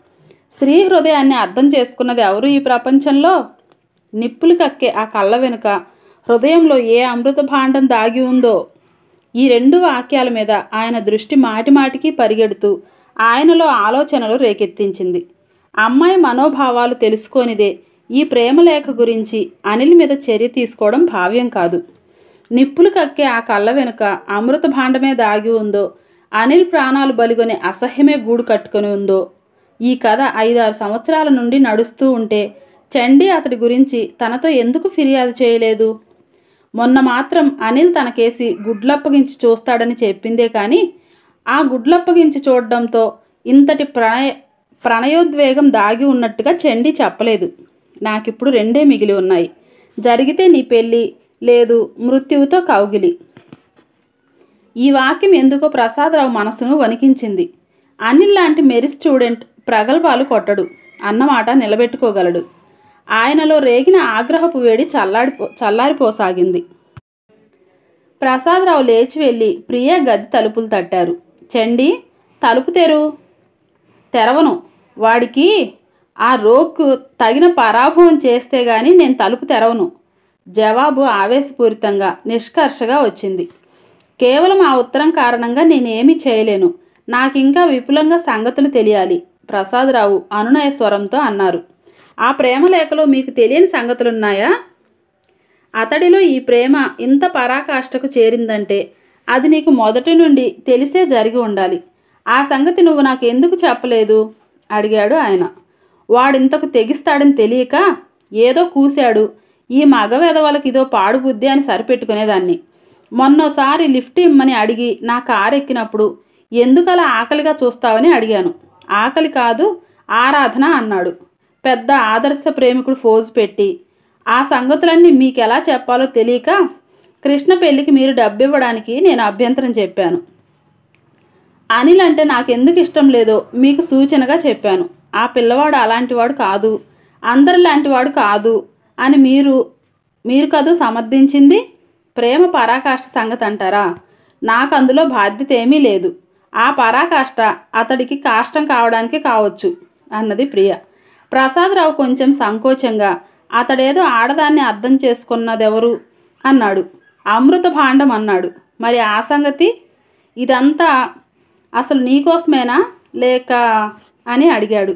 స్త్రీ హృదయాన్ని అర్థం చేసుకున్నది ఎవరు ఈ ప్రపంచంలో నిప్పులు కక్కే ఆ కళ్ళ వెనుక హృదయంలో ఏ అమృత భాండం దాగి ఉందో ఈ రెండు వాక్యాల మీద ఆయన దృష్టి మాటిమాటికి పరిగెడుతూ ఆయనలో ఆలోచనలు రేకెత్తించింది అమ్మాయి మనోభావాలు తెలుసుకోనిదే ఈ ప్రేమలేఖ గురించి అనిల్ మీద చర్య తీసుకోవడం భావ్యం కాదు నిప్పులు కక్కే ఆ కళ్ళ వెనుక అమృత భాండమే దాగి ఉందో అనిల్ ప్రాణాలు బలిగొని అసహ్యమే గూడు కట్టుకొని ఉందో ఈ కథ ఐదారు సంవత్సరాల నుండి నడుస్తూ ఉంటే చండీ అతడి గురించి తనతో ఎందుకు ఫిర్యాదు చేయలేదు మొన్న మాత్రం అనిల్ తనకేసి గుడ్లప్పగించి చూస్తాడని చెప్పిందే కానీ ఆ గుడ్లప్పగించి చూడడంతో ఇంతటి ప్రణయ ప్రణయోద్వేగం దాగి ఉన్నట్టుగా చండీ చెప్పలేదు నాకిప్పుడు రెండే మిగిలి ఉన్నాయి జరిగితే నీ పెళ్ళి లేదు మృత్యువుతో కౌగిలి ఈ వాక్యం ఎందుకో ప్రసాదరావు మనసును వణికించింది అనిల్ లాంటి మెరిస్ స్టూడెంట్ ప్రగల్భాలు కొట్టడు అన్నమాట నిలబెట్టుకోగలడు ఆయనలో రేగిన ఆగ్రహపు వేడి చల్లాడి చల్లారిపోసాగింది ప్రసాదరావు లేచి వెళ్ళి ప్రియ గది తలుపులు తట్టారు చండి తలుపు తెరు తెరవను వాడికి ఆ రోక్కు తగిన పరాభవం చేస్తే గాని నేను తలుపు తెరవను జవాబు ఆవేశపూరితంగా నిష్కర్షగా వచ్చింది కేవలం ఆ ఉత్తరం కారణంగా నేనేమీ చేయలేను నాకింకా విపులంగా సంగతులు తెలియాలి ప్రసాదరావు అనునయ స్వరంతో అన్నారు ఆ ప్రేమ లేఖలో మీకు తెలియని సంగతులున్నాయా అతడిలో ఈ ప్రేమ ఇంత పరాకాష్ఠకు చేరిందంటే అది నీకు మొదటి నుండి తెలిసే జరిగి ఉండాలి ఆ సంగతి నువ్వు నాకు ఎందుకు చెప్పలేదు అడిగాడు ఆయన వాడింతకు తెగిస్తాడని తెలియక ఏదో కూశాడు ఈ మగవెదవలకు ఇదో పాడుబుద్ధి అని సరిపెట్టుకునేదాన్ని మొన్నోసారి లిఫ్ట్ ఇమ్మని అడిగి నా కారు ఎక్కినప్పుడు ఎందుకలా ఆకలిగా చూస్తావని అడిగాను ఆకలి కాదు ఆరాధన అన్నాడు పెద్ద ఆదర్శ ప్రేమికుడు ఫోజు పెట్టి ఆ సంగతులన్నీ మీకు ఎలా చెప్పాలో తెలియక కృష్ణ పెళ్ళికి మీరు డబ్బు ఇవ్వడానికి నేను అభ్యంతరం చెప్పాను అనిల్ అంటే నాకెందుకు ఇష్టం లేదో మీకు సూచనగా చెప్పాను ఆ పిల్లవాడు అలాంటివాడు కాదు అందరిలాంటివాడు వాడు కాదు అని మీరు మీరు కదూ సమర్థించింది ప్రేమ పరాకాష్ట సంగతి అంటారా నాకు అందులో బాధ్యత ఏమీ లేదు ఆ పరాకాష్ట అతడికి కాష్టం కావడానికి కావచ్చు అన్నది ప్రియ ప్రసాదరావు కొంచెం సంకోచంగా అతడేదో ఆడదాన్ని అర్థం చేసుకున్నదెవరు అన్నాడు అమృత భాండం అన్నాడు మరి ఆ సంగతి ఇదంతా అసలు నీకోసమేనా లేక అని అడిగాడు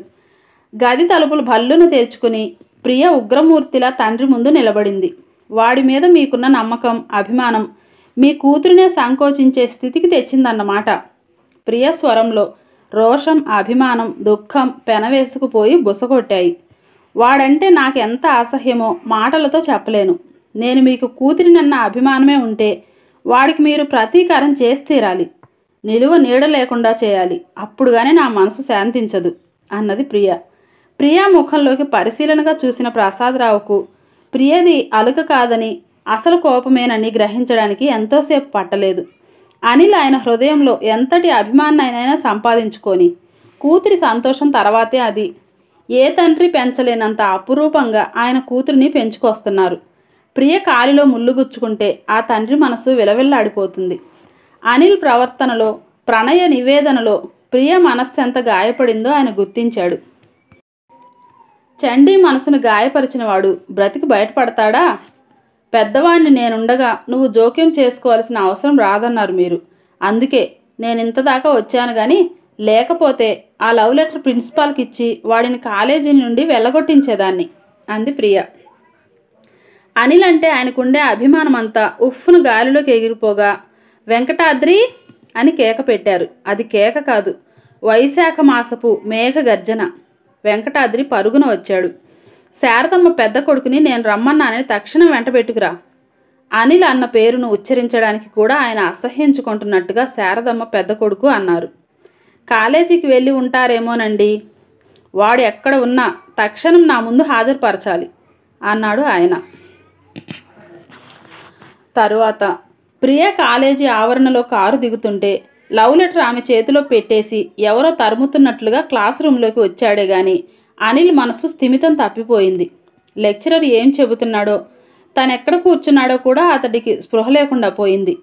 గది తలుపులు భల్లును తెచ్చుకుని ప్రియ ఉగ్రమూర్తిలా తండ్రి ముందు నిలబడింది వాడి మీద మీకున్న నమ్మకం అభిమానం మీ కూతురినే సంకోచించే స్థితికి తెచ్చిందన్నమాట ప్రియ స్వరంలో రోషం అభిమానం దుఃఖం పెనవేసుకుపోయి బుసగొట్టాయి వాడంటే నాకెంత అసహ్యమో మాటలతో చెప్పలేను నేను మీకు కూతురినన్న అభిమానమే ఉంటే వాడికి మీరు ప్రతీకారం చేసి తీరాలి నిలువ నీడ లేకుండా చేయాలి అప్పుడుగానే నా మనసు శాంతించదు అన్నది ప్రియ ప్రియా ముఖంలోకి పరిశీలనగా చూసిన ప్రసాదరావుకు ప్రియది అలుక కాదని అసలు కోపమేనని గ్రహించడానికి ఎంతోసేపు పట్టలేదు అనిల్ ఆయన హృదయంలో ఎంతటి అభిమానాన్నైనా సంపాదించుకొని కూతురి సంతోషం తర్వాతే అది ఏ తండ్రి పెంచలేనంత అపురూపంగా ఆయన కూతురిని పెంచుకొస్తున్నారు ప్రియ కాలిలో ముళ్ళుగుచ్చుకుంటే ఆ తండ్రి మనసు విలవిల్లాడిపోతుంది అనిల్ ప్రవర్తనలో ప్రణయ నివేదనలో ప్రియ మనస్సు ఎంత గాయపడిందో ఆయన గుర్తించాడు చండీ మనసును గాయపరిచినవాడు బ్రతికి బయటపడతాడా పెద్దవాణ్ణి నేనుండగా నువ్వు జోక్యం చేసుకోవాల్సిన అవసరం రాదన్నారు మీరు అందుకే నేను ఇంతదాకా వచ్చాను కానీ లేకపోతే ఆ లవ్ లెటర్ ప్రిన్సిపాల్కి ఇచ్చి వాడిని కాలేజీ నుండి వెళ్ళగొట్టించేదాన్ని అంది ప్రియ అనిల్ అంటే ఆయనకుండే అభిమానమంతా ఉఫ్ను గాలిలోకి ఎగిరిపోగా వెంకటాద్రి అని కేక పెట్టారు అది కేక కాదు వైశాఖ మాసపు మేఘ గర్జన వెంకటాద్రి పరుగున వచ్చాడు శారదమ్మ పెద్ద కొడుకుని నేను రమ్మన్నానని తక్షణం వెంటబెట్టుకురా అనిల్ అన్న పేరును ఉచ్చరించడానికి కూడా ఆయన అసహ్యించుకుంటున్నట్టుగా శారదమ్మ పెద్ద కొడుకు అన్నారు కాలేజీకి వెళ్ళి ఉంటారేమోనండి వాడు ఎక్కడ ఉన్నా తక్షణం నా ముందు హాజరుపరచాలి అన్నాడు ఆయన తరువాత ప్రియ కాలేజీ ఆవరణలో కారు దిగుతుంటే లవ్ లెటర్ ఆమె చేతిలో పెట్టేసి ఎవరో తరుముతున్నట్లుగా క్లాస్ రూమ్లోకి వచ్చాడే గాని అనిల్ మనసు స్థిమితం తప్పిపోయింది లెక్చరర్ ఏం చెబుతున్నాడో తనెక్కడ కూర్చున్నాడో కూడా అతడికి స్పృహ లేకుండా పోయింది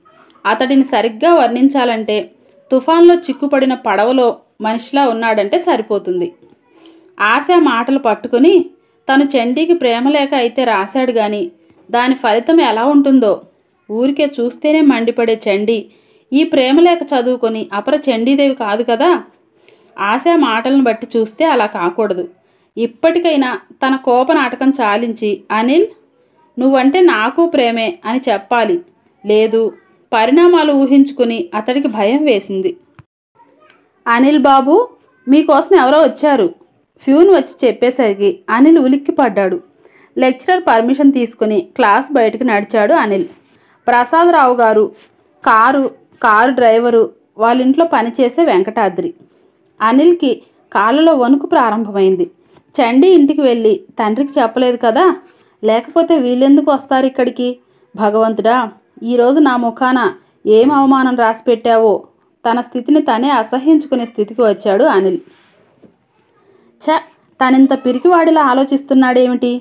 అతడిని సరిగ్గా వర్ణించాలంటే తుఫాన్లో చిక్కుపడిన పడవలో మనిషిలా ఉన్నాడంటే సరిపోతుంది ఆశ మాటలు పట్టుకుని తను చండీకి ప్రేమలేఖ అయితే రాశాడు కానీ దాని ఫలితం ఎలా ఉంటుందో ఊరికే చూస్తేనే మండిపడే చండీ ఈ ప్రేమలేఖ చదువుకొని అపర చండీదేవి కాదు కదా ఆశ మాటలను బట్టి చూస్తే అలా కాకూడదు ఇప్పటికైనా తన కోప నాటకం చాలించి అనిల్ నువ్వంటే నాకు ప్రేమే అని చెప్పాలి లేదు పరిణామాలు ఊహించుకుని అతడికి భయం వేసింది అనిల్ బాబు మీకోసం ఎవరో వచ్చారు ఫ్యూన్ వచ్చి చెప్పేసరికి అనిల్ ఉలిక్కి పడ్డాడు లెక్చరర్ పర్మిషన్ తీసుకుని క్లాస్ బయటకు నడిచాడు అనిల్ ప్రసాదరావు గారు కారు కారు డ్రైవరు వాళ్ళ ఇంట్లో పనిచేసే వెంకటాద్రి అనిల్కి కాళ్ళలో వణుకు ప్రారంభమైంది చండి ఇంటికి వెళ్ళి తండ్రికి చెప్పలేదు కదా లేకపోతే వీళ్ళెందుకు వస్తారు ఇక్కడికి భగవంతుడా ఈరోజు నా ముఖాన ఏం అవమానం రాసి పెట్టావో తన స్థితిని తనే అసహించుకునే స్థితికి వచ్చాడు అనిల్ చ తనింత పిరికివాడిలా ఆలోచిస్తున్నాడేమిటి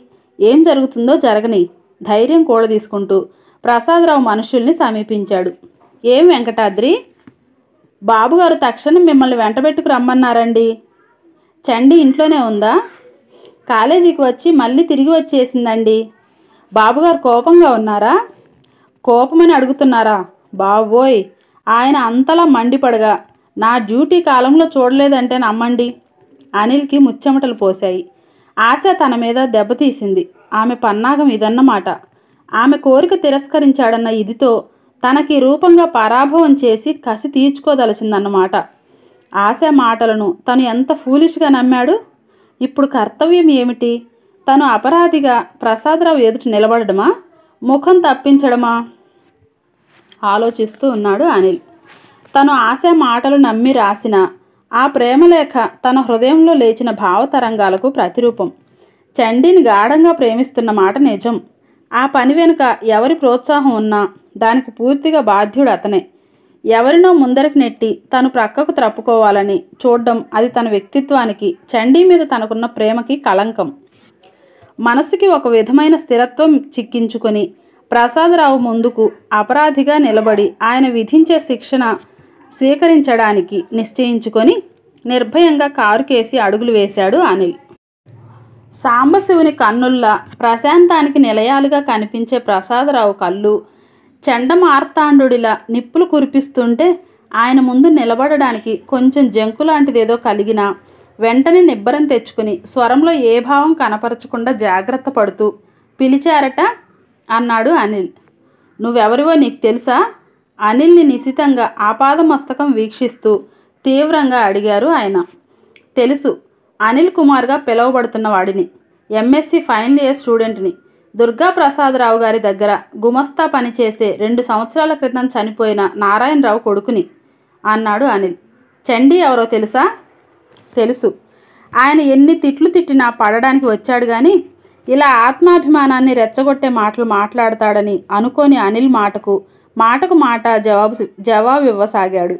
ఏం జరుగుతుందో జరగని ధైర్యం కూడా తీసుకుంటూ ప్రసాదరావు మనుషుల్ని సమీపించాడు ఏం వెంకటాద్రి బాబుగారు తక్షణం మిమ్మల్ని వెంటబెట్టుకు రమ్మన్నారండి చండి ఇంట్లోనే ఉందా కాలేజీకి వచ్చి మళ్ళీ తిరిగి వచ్చేసిందండి బాబుగారు కోపంగా ఉన్నారా కోపమని అడుగుతున్నారా బాబోయ్ ఆయన అంతలా మండిపడగా నా డ్యూటీ కాలంలో చూడలేదంటే నమ్మండి అనిల్కి ముచ్చెమటలు పోశాయి ఆశ తన మీద దెబ్బతీసింది ఆమె పన్నాగం ఇదన్నమాట ఆమె కోరిక తిరస్కరించాడన్న ఇదితో తనకి రూపంగా పరాభవం చేసి కసి తీర్చుకోదలసిందన్నమాట ఆశ మాటలను తను ఎంత ఫూలిష్గా నమ్మాడు ఇప్పుడు కర్తవ్యం ఏమిటి తను అపరాధిగా ప్రసాదరావు ఎదుట నిలబడడమా ముఖం తప్పించడమా ఆలోచిస్తూ ఉన్నాడు అనిల్ తను ఆశ మాటలు నమ్మి రాసిన ఆ ప్రేమలేఖ తన హృదయంలో లేచిన భావతరంగాలకు ప్రతిరూపం చండీని గాఢంగా ప్రేమిస్తున్న మాట నిజం ఆ పని వెనుక ఎవరి ప్రోత్సాహం ఉన్నా దానికి పూర్తిగా బాధ్యుడు అతనే ఎవరినో ముందరకు నెట్టి తను ప్రక్కకు త్రప్పుకోవాలని చూడడం అది తన వ్యక్తిత్వానికి చండీ మీద తనకున్న ప్రేమకి కళంకం మనసుకి ఒక విధమైన స్థిరత్వం చిక్కించుకొని ప్రసాదరావు ముందుకు అపరాధిగా నిలబడి ఆయన విధించే శిక్షణ స్వీకరించడానికి నిశ్చయించుకొని నిర్భయంగా కారుకేసి అడుగులు వేశాడు అనిల్ సాంబశివుని కన్నుల్లా ప్రశాంతానికి నిలయాలుగా కనిపించే ప్రసాదరావు కళ్ళు చెండమార్తాండుడిలా నిప్పులు కురిపిస్తుంటే ఆయన ముందు నిలబడడానికి కొంచెం జంకు లాంటిదేదో కలిగినా వెంటనే నిబ్బరం తెచ్చుకుని స్వరంలో ఏ భావం కనపరచకుండా జాగ్రత్త పడుతూ పిలిచారట అన్నాడు అనిల్ నువ్వెవరివో నీకు తెలుసా అనిల్ని నిశితంగా ఆపాదమస్తకం వీక్షిస్తూ తీవ్రంగా అడిగారు ఆయన తెలుసు అనిల్ కుమార్గా పిలువబడుతున్న వాడిని ఎంఎస్సి ఫైనల్ ఇయర్ స్టూడెంట్ని దుర్గా ప్రసాదరావు గారి దగ్గర గుమస్తా పనిచేసే రెండు సంవత్సరాల క్రితం చనిపోయిన నారాయణరావు కొడుకుని అన్నాడు అనిల్ చండీ ఎవరో తెలుసా తెలుసు ఆయన ఎన్ని తిట్లు తిట్టినా పడడానికి వచ్చాడు కానీ ఇలా ఆత్మాభిమానాన్ని రెచ్చగొట్టే మాటలు మాట్లాడతాడని అనుకోని అనిల్ మాటకు మాటకు మాట జవాబు జవాబు ఇవ్వసాగాడు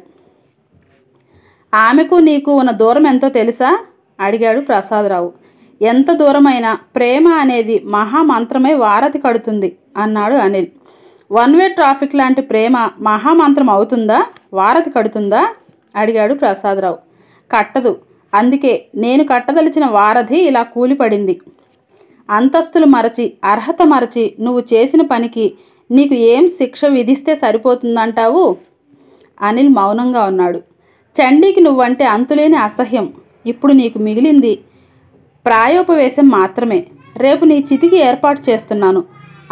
ఆమెకు నీకు ఉన్న దూరం ఎంతో తెలుసా అడిగాడు ప్రసాదరావు ఎంత దూరమైనా ప్రేమ అనేది మహామంత్రమే వారతి కడుతుంది అన్నాడు అనిల్ వన్ వే ట్రాఫిక్ లాంటి ప్రేమ మహామంత్రం అవుతుందా వారతి కడుతుందా అడిగాడు ప్రసాదరావు కట్టదు అందుకే నేను కట్టదలిచిన వారధి ఇలా కూలిపడింది అంతస్తులు మరచి అర్హత మరచి నువ్వు చేసిన పనికి నీకు ఏం శిక్ష విధిస్తే సరిపోతుందంటావు అనిల్ మౌనంగా ఉన్నాడు చండీకి నువ్వంటే అంతులేని అసహ్యం ఇప్పుడు నీకు మిగిలింది ప్రాయోపవేశం మాత్రమే రేపు నీ చితికి ఏర్పాటు చేస్తున్నాను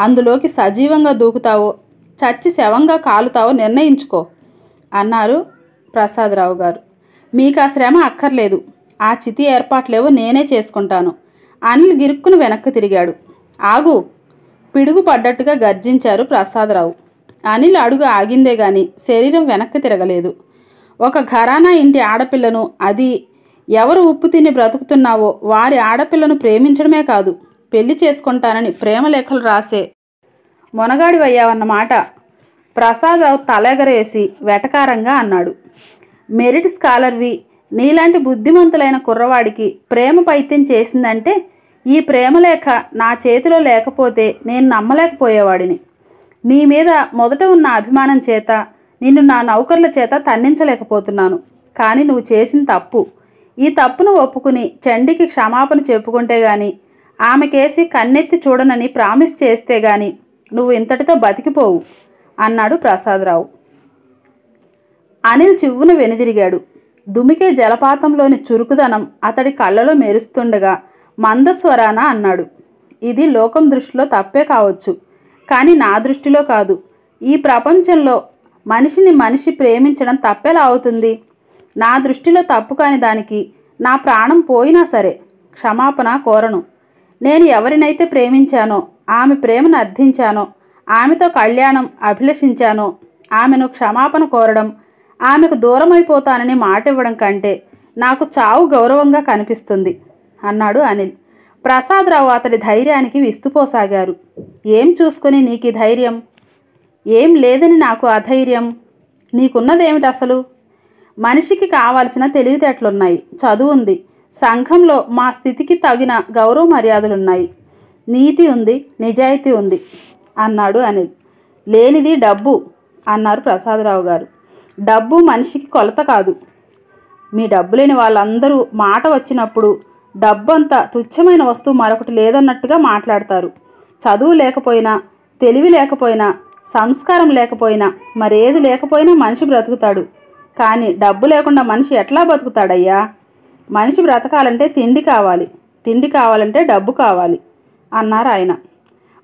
అందులోకి సజీవంగా దూకుతావో చచ్చి శవంగా కాలుతావో నిర్ణయించుకో అన్నారు ప్రసాదరావు గారు మీకు ఆ శ్రమ అక్కర్లేదు ఆ చితి ఏర్పాట్లేవో నేనే చేసుకుంటాను అనిల్ గిరుక్కును వెనక్కి తిరిగాడు ఆగు పిడుగు పడ్డట్టుగా గర్జించారు ప్రసాదరావు అనిల్ అడుగు ఆగిందే గాని శరీరం వెనక్కి తిరగలేదు ఒక ఘరానా ఇంటి ఆడపిల్లను అది ఎవరు ఉప్పు తిని బ్రతుకుతున్నావో వారి ఆడపిల్లను ప్రేమించడమే కాదు పెళ్లి చేసుకుంటానని ప్రేమలేఖలు రాసే మొనగాడివయ్యావన్నమాట ప్రసాదరావు తలెగరేసి వెటకారంగా అన్నాడు మెరిట్ స్కాలర్వి నీలాంటి బుద్ధిమంతులైన కుర్రవాడికి ప్రేమ పైత్యం చేసిందంటే ఈ ప్రేమలేఖ నా చేతిలో లేకపోతే నేను నమ్మలేకపోయేవాడిని నీ మీద మొదట ఉన్న అభిమానం చేత నిన్ను నా నౌకర్ల చేత తన్నించలేకపోతున్నాను కానీ నువ్వు చేసిన తప్పు ఈ తప్పును ఒప్పుకుని చండికి క్షమాపణ చెప్పుకుంటే గాని ఆమెకేసి కన్నెత్తి చూడనని ప్రామిస్ చేస్తే గాని నువ్వు ఇంతటితో బతికిపోవు అన్నాడు ప్రసాదరావు అనిల్ చివ్వును వెనుదిరిగాడు దుమికే జలపాతంలోని చురుకుదనం అతడి కళ్ళలో మెరుస్తుండగా మందస్వరాన అన్నాడు ఇది లోకం దృష్టిలో తప్పే కావచ్చు కానీ నా దృష్టిలో కాదు ఈ ప్రపంచంలో మనిషిని మనిషి ప్రేమించడం తప్పెలా అవుతుంది నా దృష్టిలో తప్పు కాని దానికి నా ప్రాణం పోయినా సరే క్షమాపణ కోరను నేను ఎవరినైతే ప్రేమించానో ఆమె ప్రేమను అర్థించానో ఆమెతో కళ్యాణం అభిలషించానో ఆమెను క్షమాపణ కోరడం ఆమెకు దూరమైపోతానని మాట ఇవ్వడం కంటే నాకు చావు గౌరవంగా కనిపిస్తుంది అన్నాడు అనిల్ ప్రసాదరావు అతడి ధైర్యానికి విస్తుపోసాగారు ఏం చూసుకుని నీకు ధైర్యం ఏం లేదని నాకు అధైర్యం నీకున్నదేమిటి అసలు మనిషికి కావాల్సిన తెలివితేటలున్నాయి చదువు ఉంది సంఘంలో మా స్థితికి తగిన గౌరవ మర్యాదలున్నాయి నీతి ఉంది నిజాయితీ ఉంది అన్నాడు అనిల్ లేనిది డబ్బు అన్నారు ప్రసాదరావు గారు డబ్బు మనిషికి కొలత కాదు మీ డబ్బు లేని వాళ్ళందరూ మాట వచ్చినప్పుడు డబ్బు అంతా తుచ్చమైన వస్తువు మరొకటి లేదన్నట్టుగా మాట్లాడతారు చదువు లేకపోయినా తెలివి లేకపోయినా సంస్కారం లేకపోయినా మరేది లేకపోయినా మనిషి బ్రతుకుతాడు కానీ డబ్బు లేకుండా మనిషి ఎట్లా బతుకుతాడయ్యా మనిషి బ్రతకాలంటే తిండి కావాలి తిండి కావాలంటే డబ్బు కావాలి అన్నారు ఆయన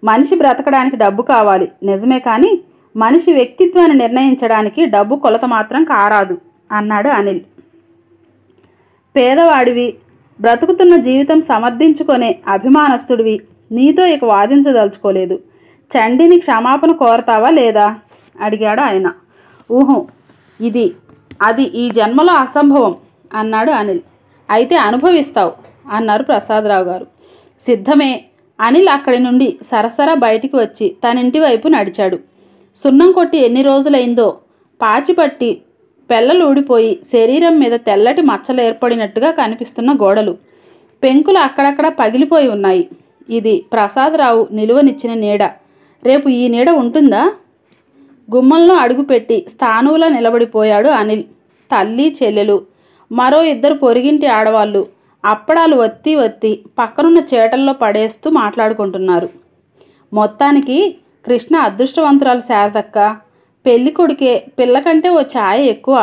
మనిషి బ్రతకడానికి డబ్బు కావాలి నిజమే కానీ మనిషి వ్యక్తిత్వాన్ని నిర్ణయించడానికి డబ్బు కొలత మాత్రం కారాదు అన్నాడు అనిల్ పేదవాడివి బ్రతుకుతున్న జీవితం సమర్థించుకునే అభిమానస్తుడివి నీతో ఇక వాదించదలుచుకోలేదు చండిని క్షమాపణ కోరతావా లేదా అడిగాడు ఆయన ఊహం ఇది అది ఈ జన్మలో అసంభవం అన్నాడు అనిల్ అయితే అనుభవిస్తావు అన్నారు ప్రసాదరావు గారు సిద్ధమే అనిల్ అక్కడి నుండి సరసరా బయటికి వచ్చి తనింటి వైపు నడిచాడు సున్నం కొట్టి ఎన్ని రోజులైందో పాచిపట్టి పెళ్ళలు ఊడిపోయి శరీరం మీద తెల్లటి మచ్చలు ఏర్పడినట్టుగా కనిపిస్తున్న గోడలు పెంకులు అక్కడక్కడ పగిలిపోయి ఉన్నాయి ఇది ప్రసాదరావు నిలువనిచ్చిన నీడ రేపు ఈ నీడ ఉంటుందా గుమ్మంలో అడుగుపెట్టి స్థానువులా నిలబడిపోయాడు అనిల్ తల్లి చెల్లెలు మరో ఇద్దరు పొరిగింటి ఆడవాళ్ళు అప్పడాలు వత్తి వత్తి పక్కనున్న చేటల్లో పడేస్తూ మాట్లాడుకుంటున్నారు మొత్తానికి కృష్ణ అదృష్టవంతురాలు శారదక్క పెళ్లి కొడుకే పిల్లకంటే ఓ ఛాయ ఎక్కువ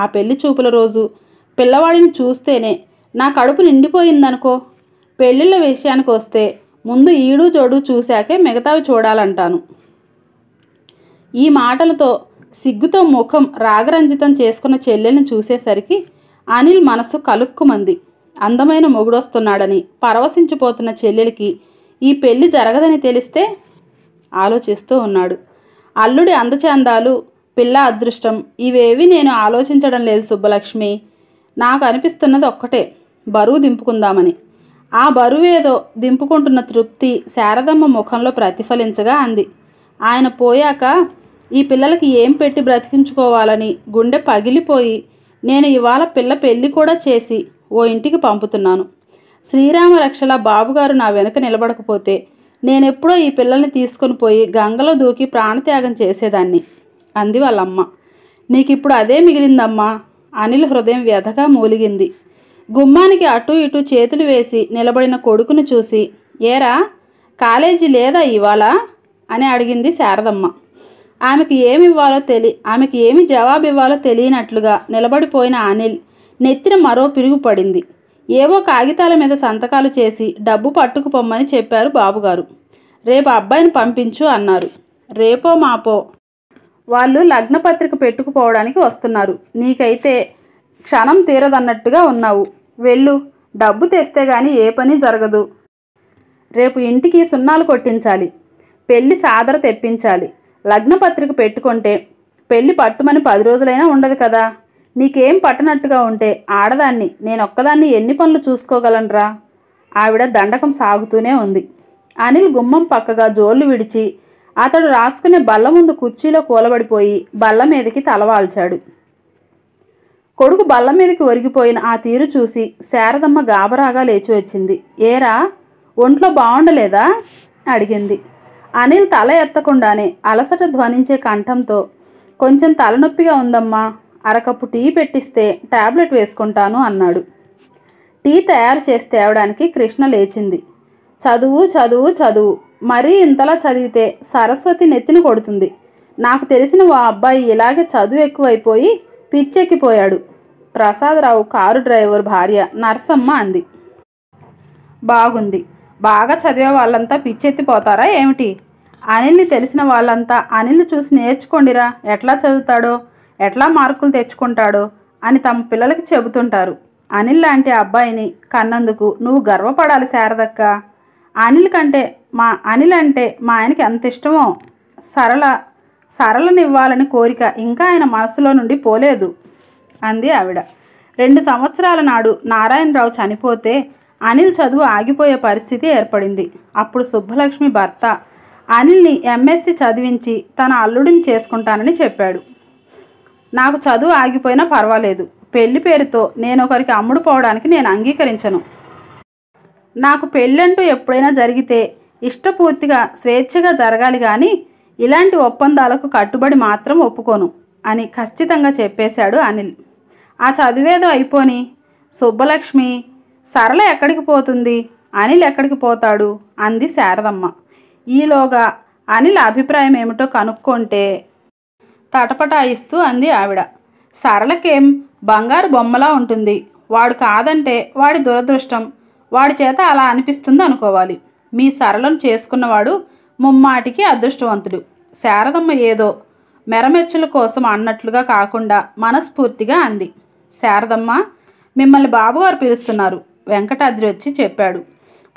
ఆ పెళ్లి చూపుల రోజు పిల్లవాడిని చూస్తేనే నా కడుపు నిండిపోయిందనుకో పెళ్ళిళ్ళ విషయానికి వస్తే ముందు ఈడు జోడు చూశాకే మిగతావి చూడాలంటాను ఈ మాటలతో సిగ్గుతో ముఖం రాగరంజితం చేసుకున్న చెల్లెల్ని చూసేసరికి అనిల్ మనసు కలుక్కుమంది అందమైన మొగుడొస్తున్నాడని పరవశించిపోతున్న చెల్లెలికి ఈ పెళ్లి జరగదని తెలిస్తే ఆలోచిస్తూ ఉన్నాడు అల్లుడి అందచందాలు పిల్ల అదృష్టం ఇవేవి నేను ఆలోచించడం లేదు సుబ్బలక్ష్మి నాకు అనిపిస్తున్నది ఒక్కటే బరువు దింపుకుందామని ఆ బరువేదో దింపుకుంటున్న తృప్తి శారదమ్మ ముఖంలో ప్రతిఫలించగా అంది ఆయన పోయాక ఈ పిల్లలకి ఏం పెట్టి బ్రతికించుకోవాలని గుండె పగిలిపోయి నేను ఇవాళ పిల్ల పెళ్ళి కూడా చేసి ఓ ఇంటికి పంపుతున్నాను శ్రీరామ రక్షల బాబుగారు నా వెనక నిలబడకపోతే నేనెప్పుడో ఈ పిల్లల్ని తీసుకొని పోయి గంగలో దూకి ప్రాణత్యాగం చేసేదాన్ని అంది వాళ్ళమ్మ నీకిప్పుడు అదే మిగిలిందమ్మా అనిల్ హృదయం వ్యధగా మూలిగింది గుమ్మానికి అటు ఇటు చేతులు వేసి నిలబడిన కొడుకును చూసి ఏరా కాలేజీ లేదా ఇవాళ అని అడిగింది శారదమ్మ ఆమెకి ఏమి ఇవ్వాలో తెలి ఆమెకి ఏమి జవాబు ఇవ్వాలో తెలియనట్లుగా నిలబడిపోయిన అనిల్ నెత్తిన మరో పిరుగు పడింది ఏవో కాగితాల మీద సంతకాలు చేసి డబ్బు పట్టుకుపోమ్మని చెప్పారు బాబుగారు రేపు అబ్బాయిని పంపించు అన్నారు రేపో మాపో వాళ్ళు లగ్నపత్రిక పెట్టుకుపోవడానికి వస్తున్నారు నీకైతే క్షణం తీరదన్నట్టుగా ఉన్నావు వెళ్ళు డబ్బు తెస్తే గాని ఏ పని జరగదు రేపు ఇంటికి సున్నాలు కొట్టించాలి పెళ్ళి సాదర తెప్పించాలి లగ్నపత్రిక పెట్టుకుంటే పెళ్ళి పట్టుమని పది రోజులైనా ఉండదు కదా నీకేం పట్టనట్టుగా ఉంటే ఆడదాన్ని నేనొక్కదాన్ని ఎన్ని పనులు చూసుకోగలనరా ఆవిడ దండకం సాగుతూనే ఉంది అనిల్ గుమ్మం పక్కగా జోళ్లు విడిచి అతడు రాసుకునే బల్ల ముందు కుర్చీలో కూలబడిపోయి బల్ల మీదకి తలవాల్చాడు కొడుకు బల్ల మీదకి ఒరిగిపోయిన ఆ తీరు చూసి శారదమ్మ గాబరాగా లేచి వచ్చింది ఏరా ఒంట్లో బాగుండలేదా అడిగింది అనిల్ తల ఎత్తకుండానే అలసట ధ్వనించే కంఠంతో కొంచెం తలనొప్పిగా ఉందమ్మా అరకప్పు టీ పెట్టిస్తే ట్యాబ్లెట్ వేసుకుంటాను అన్నాడు టీ తయారు చేసి తేవడానికి కృష్ణ లేచింది చదువు చదువు చదువు మరీ ఇంతలా చదివితే సరస్వతి నెత్తిన కొడుతుంది నాకు తెలిసిన ఓ అబ్బాయి ఇలాగే చదువు ఎక్కువైపోయి పిచ్చెక్కిపోయాడు ప్రసాదరావు కారు డ్రైవర్ భార్య నర్సమ్మ అంది బాగుంది బాగా చదివే వాళ్ళంతా పిచ్చెత్తిపోతారా ఏమిటి అనిల్ని తెలిసిన వాళ్ళంతా అనిల్ని చూసి నేర్చుకోండిరా ఎట్లా చదువుతాడో ఎట్లా మార్కులు తెచ్చుకుంటాడో అని తమ పిల్లలకి చెబుతుంటారు అనిల్ లాంటి అబ్బాయిని కన్నందుకు నువ్వు గర్వపడాలి శారదక్క అనిల్ కంటే మా అనిల్ అంటే మా ఆయనకి ఎంత ఇష్టమో సరళ సరళనివ్వాలని కోరిక ఇంకా ఆయన మనసులో నుండి పోలేదు అంది ఆవిడ రెండు సంవత్సరాల నాడు నారాయణరావు చనిపోతే అనిల్ చదువు ఆగిపోయే పరిస్థితి ఏర్పడింది అప్పుడు సుబ్బలక్ష్మి భర్త అనిల్ని ఎంఎస్సి చదివించి తన అల్లుడిని చేసుకుంటానని చెప్పాడు నాకు చదువు ఆగిపోయినా పర్వాలేదు పెళ్లి పేరుతో నేను ఒకరికి అమ్ముడు పోవడానికి నేను అంగీకరించను నాకు పెళ్ళంటూ ఎప్పుడైనా జరిగితే ఇష్టపూర్తిగా స్వేచ్ఛగా జరగాలి కానీ ఇలాంటి ఒప్పందాలకు కట్టుబడి మాత్రం ఒప్పుకోను అని ఖచ్చితంగా చెప్పేశాడు అనిల్ ఆ చదివేదో అయిపోని సుబ్బలక్ష్మి సరళ ఎక్కడికి పోతుంది అనిల్ ఎక్కడికి పోతాడు అంది శారదమ్మ ఈలోగా అనిల్ అభిప్రాయం ఏమిటో కనుక్కుంటే తటపటాయిస్తూ అంది ఆవిడ సరళకేం బంగారు బొమ్మలా ఉంటుంది వాడు కాదంటే వాడి దురదృష్టం వాడి చేత అలా అనిపిస్తుంది అనుకోవాలి మీ సరళను చేసుకున్నవాడు ముమ్మాటికి అదృష్టవంతుడు శారదమ్మ ఏదో మెరమెచ్చుల కోసం అన్నట్లుగా కాకుండా మనస్ఫూర్తిగా అంది శారదమ్మ మిమ్మల్ని బాబుగారు పిలుస్తున్నారు వెంకటాద్రి వచ్చి చెప్పాడు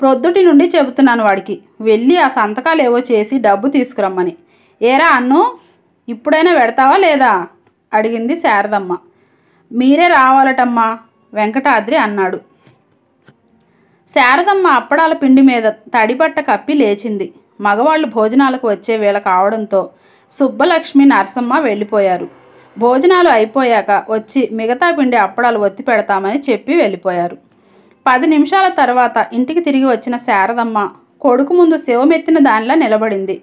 ప్రొద్దుటి నుండి చెబుతున్నాను వాడికి వెళ్ళి ఆ సంతకాలు ఏవో చేసి డబ్బు తీసుకురమ్మని ఏరా అన్ను ఇప్పుడైనా పెడతావా లేదా అడిగింది శారదమ్మ మీరే రావాలటమ్మా వెంకటాద్రి అన్నాడు శారదమ్మ అప్పడాల పిండి మీద తడిబట్ట కప్పి లేచింది మగవాళ్ళు భోజనాలకు వచ్చే వేళ కావడంతో సుబ్బలక్ష్మి నరసమ్మ వెళ్ళిపోయారు భోజనాలు అయిపోయాక వచ్చి మిగతా పిండి అప్పడాలు ఒత్తి పెడతామని చెప్పి వెళ్ళిపోయారు పది నిమిషాల తర్వాత ఇంటికి తిరిగి వచ్చిన శారదమ్మ కొడుకు ముందు శివమెత్తిన దానిలా నిలబడింది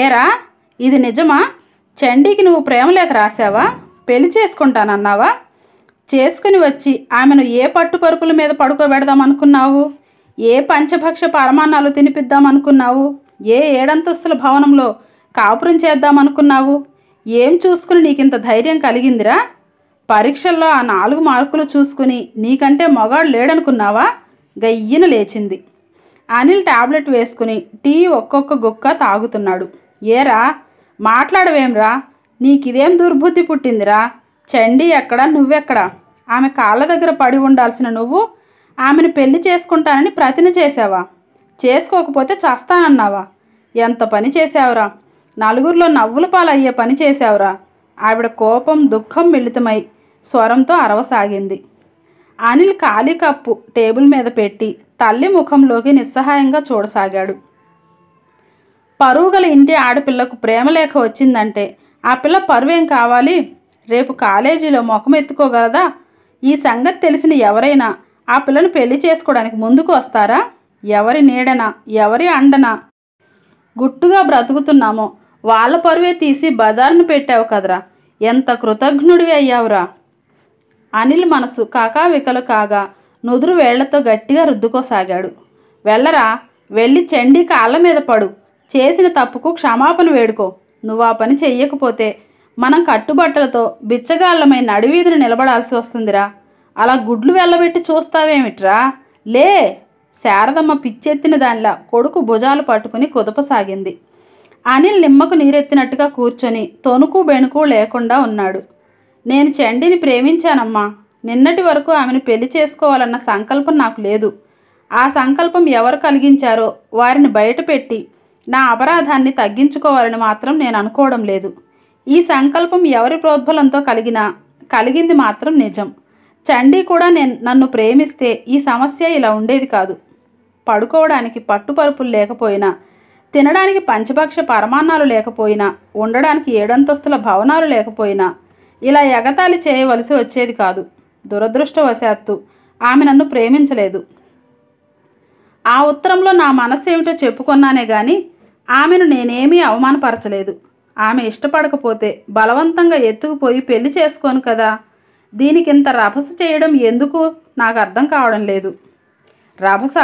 ఏరా ఇది నిజమా చండీకి నువ్వు లేక రాసావా పెళ్లి చేసుకుంటానన్నావా చేసుకుని వచ్చి ఆమెను ఏ పట్టుపరుపుల మీద పడుకోబెడదాం అనుకున్నావు ఏ పంచభక్ష పరమాణాలు తినిపిద్దాం అనుకున్నావు ఏ ఏడంతస్తుల భవనంలో కాపురం చేద్దామనుకున్నావు ఏం చూసుకుని నీకింత ధైర్యం కలిగిందిరా పరీక్షల్లో ఆ నాలుగు మార్కులు చూసుకుని నీకంటే మగాడు లేడనుకున్నావా గయ్యన లేచింది అనిల్ టాబ్లెట్ వేసుకుని టీ ఒక్కొక్క గుక్క తాగుతున్నాడు ఏరా మాట్లాడవేంరా నీకిదేం దుర్బుద్ధి పుట్టిందిరా చండి ఎక్కడ నువ్వెక్కడా ఆమె కాళ్ళ దగ్గర పడి ఉండాల్సిన నువ్వు ఆమెను పెళ్లి చేసుకుంటానని ప్రతిన చేసావా చేసుకోకపోతే చస్తానన్నావా ఎంత పని చేసావురా నలుగురిలో నవ్వుల పాలయ్యే పని చేసావురా ఆవిడ కోపం దుఃఖం మిళితమై స్వరంతో అరవసాగింది అనిల్ ఖాళీ కప్పు టేబుల్ మీద పెట్టి తల్లి ముఖంలోకి నిస్సహాయంగా చూడసాగాడు పరువుగల ఇంటి ఆడపిల్లకు ప్రేమలేఖ వచ్చిందంటే ఆ పిల్ల పరువేం కావాలి రేపు కాలేజీలో ముఖం ఎత్తుకోగలదా ఈ సంగతి తెలిసిన ఎవరైనా ఆ పిల్లను పెళ్లి చేసుకోవడానికి ముందుకు వస్తారా ఎవరి నీడన ఎవరి అండన గుట్టుగా బ్రతుకుతున్నామో వాళ్ళ పరువే తీసి బజార్ను పెట్టావు కదరా ఎంత కృతజ్ఞుడివి అయ్యావురా అనిల్ మనసు కాకావికలు కాగా నుదురు వేళ్లతో గట్టిగా రుద్దుకోసాగాడు వెళ్ళరా వెళ్ళి చండి కాళ్ళ మీద పడు చేసిన తప్పుకు క్షమాపణ వేడుకో నువ్వు ఆ పని చెయ్యకపోతే మనం కట్టుబట్టలతో బిచ్చగాళ్లమై నడివీధిని నిలబడాల్సి వస్తుందిరా అలా గుడ్లు వెళ్ళబెట్టి చూస్తావేమిట్రా లే శారదమ్మ పిచ్చెత్తిన దానిలా కొడుకు భుజాలు పట్టుకుని కుదపసాగింది అనిల్ నిమ్మకు నీరెత్తినట్టుగా కూర్చొని తొణుకు బెణుకు లేకుండా ఉన్నాడు నేను చండిని ప్రేమించానమ్మా నిన్నటి వరకు ఆమెను పెళ్లి చేసుకోవాలన్న సంకల్పం నాకు లేదు ఆ సంకల్పం ఎవరు కలిగించారో వారిని బయటపెట్టి నా అపరాధాన్ని తగ్గించుకోవాలని మాత్రం నేను అనుకోవడం లేదు ఈ సంకల్పం ఎవరి ప్రోద్బలంతో కలిగినా కలిగింది మాత్రం నిజం చండీ కూడా నేను నన్ను ప్రేమిస్తే ఈ సమస్య ఇలా ఉండేది కాదు పడుకోవడానికి పట్టుపరుపులు లేకపోయినా తినడానికి పంచభక్ష పరమాన్నాలు లేకపోయినా ఉండడానికి ఏడంతస్తుల భవనాలు లేకపోయినా ఇలా ఎగతాళి చేయవలసి వచ్చేది కాదు దురదృష్టవశాత్తు ఆమె నన్ను ప్రేమించలేదు ఆ ఉత్తరంలో నా మనస్సు ఏమిటో చెప్పుకున్నానే కానీ ఆమెను నేనేమీ అవమానపరచలేదు ఆమె ఇష్టపడకపోతే బలవంతంగా ఎత్తుకుపోయి పెళ్లి చేసుకోను కదా దీనికింత రభస చేయడం ఎందుకు నాకు అర్థం కావడం లేదు రభస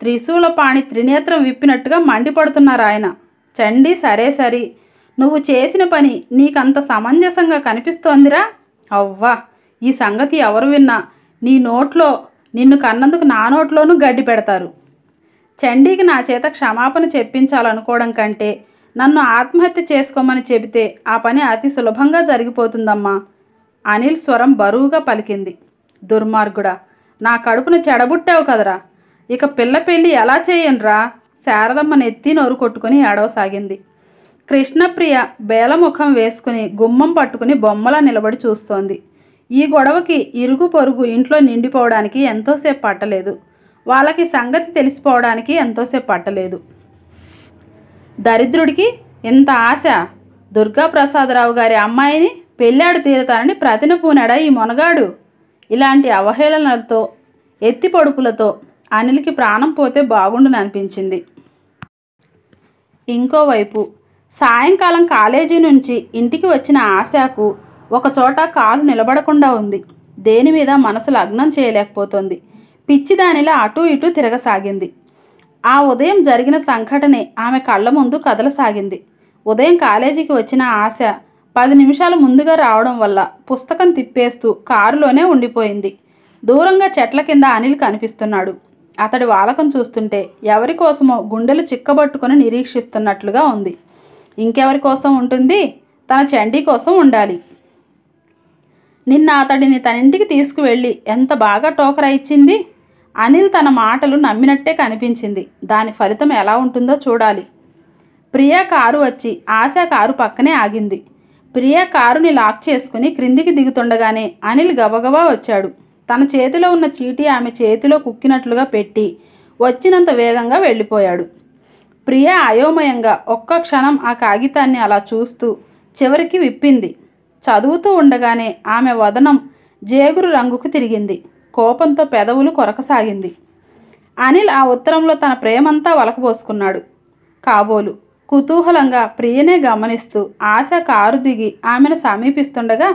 త్రిశూలపాణి త్రినేత్రం విప్పినట్టుగా మండిపడుతున్నారు ఆయన చండి సరే సరి నువ్వు చేసిన పని నీకంత సమంజసంగా కనిపిస్తోందిరా అవ్వా ఈ సంగతి ఎవరు విన్నా నీ నోట్లో నిన్ను కన్నందుకు నా నోట్లోనూ గడ్డి పెడతారు చండీకి నా చేత క్షమాపణ చెప్పించాలనుకోవడం కంటే నన్ను ఆత్మహత్య చేసుకోమని చెబితే ఆ పని అతి సులభంగా జరిగిపోతుందమ్మా అనిల్ స్వరం బరువుగా పలికింది దుర్మార్గుడా నా కడుపును చెడబుట్టావు కదరా ఇక పిల్ల పెళ్ళి ఎలా చేయనురా శారదమ్మ నెత్తి నోరు కొట్టుకుని ఏడవసాగింది కృష్ణప్రియ బేలముఖం వేసుకుని గుమ్మం పట్టుకుని బొమ్మలా నిలబడి చూస్తోంది ఈ గొడవకి ఇరుగు పొరుగు ఇంట్లో నిండిపోవడానికి ఎంతోసేపు పట్టలేదు వాళ్ళకి సంగతి తెలిసిపోవడానికి ఎంతోసేపు పట్టలేదు దరిద్రుడికి ఇంత ఆశ దుర్గాప్రసాదరావు గారి అమ్మాయిని పెళ్ళాడు ప్రతిన పూనెడ ఈ మొనగాడు ఇలాంటి అవహేళనలతో ఎత్తి పొడుపులతో అనిల్కి ప్రాణం పోతే బాగుండుననిపించింది ఇంకోవైపు సాయంకాలం కాలేజీ నుంచి ఇంటికి వచ్చిన ఆశాకు ఒకచోట కాలు నిలబడకుండా ఉంది దేని మీద మనసు లగ్నం చేయలేకపోతుంది పిచ్చిదానిలా అటూ ఇటూ తిరగసాగింది ఆ ఉదయం జరిగిన సంఘటనే ఆమె కళ్ళ ముందు కదలసాగింది ఉదయం కాలేజీకి వచ్చిన ఆశ పది నిమిషాల ముందుగా రావడం వల్ల పుస్తకం తిప్పేస్తూ కారులోనే ఉండిపోయింది దూరంగా చెట్ల కింద అనిల్ కనిపిస్తున్నాడు అతడి వాలకం చూస్తుంటే ఎవరికోసమో గుండెలు చిక్కబట్టుకుని నిరీక్షిస్తున్నట్లుగా ఉంది ఇంకెవరి కోసం ఉంటుంది తన చండీ కోసం ఉండాలి నిన్న అతడిని తన ఇంటికి తీసుకువెళ్ళి ఎంత బాగా టోకరా ఇచ్చింది అనిల్ తన మాటలు నమ్మినట్టే కనిపించింది దాని ఫలితం ఎలా ఉంటుందో చూడాలి ప్రియా కారు వచ్చి ఆశా కారు పక్కనే ఆగింది ప్రియా కారుని లాక్ చేసుకుని క్రిందికి దిగుతుండగానే అనిల్ గబగబా వచ్చాడు తన చేతిలో ఉన్న చీటీ ఆమె చేతిలో కుక్కినట్లుగా పెట్టి వచ్చినంత వేగంగా వెళ్ళిపోయాడు ప్రియ అయోమయంగా ఒక్క క్షణం ఆ కాగితాన్ని అలా చూస్తూ చివరికి విప్పింది చదువుతూ ఉండగానే ఆమె వదనం జేగురు రంగుకు తిరిగింది కోపంతో పెదవులు కొరకసాగింది అనిల్ ఆ ఉత్తరంలో తన ప్రేమంతా వలకబోసుకున్నాడు కాబోలు కుతూహలంగా ప్రియనే గమనిస్తూ ఆశ కారు దిగి ఆమెను సమీపిస్తుండగా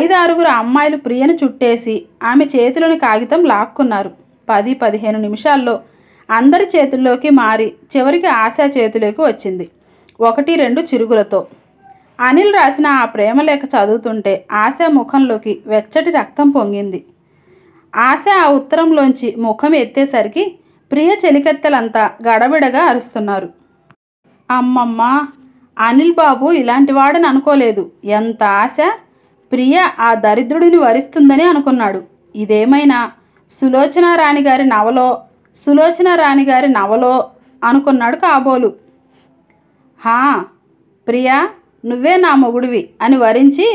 ఐదారుగురు అమ్మాయిలు ప్రియను చుట్టేసి ఆమె చేతిలోని కాగితం లాక్కున్నారు పది పదిహేను నిమిషాల్లో అందరి చేతుల్లోకి మారి చివరికి ఆశా చేతిలోకి వచ్చింది ఒకటి రెండు చిరుగులతో అనిల్ రాసిన ఆ ప్రేమ లేఖ చదువుతుంటే ఆశ ముఖంలోకి వెచ్చటి రక్తం పొంగింది ఆశ ఆ ఉత్తరంలోంచి ముఖం ఎత్తేసరికి ప్రియ చెలికత్తెలంతా గడబిడగా అరుస్తున్నారు అమ్మమ్మ అనిల్ బాబు ఇలాంటివాడని అనుకోలేదు ఎంత ఆశ ప్రియ ఆ దరిద్రుడిని వరిస్తుందని అనుకున్నాడు ఇదేమైనా సులోచనారాణి గారి నవలో సులోచన రాణిగారి నవలో అనుకున్నాడు కాబోలు హా ప్రియా నువ్వే నా మొగుడివి అని వరించి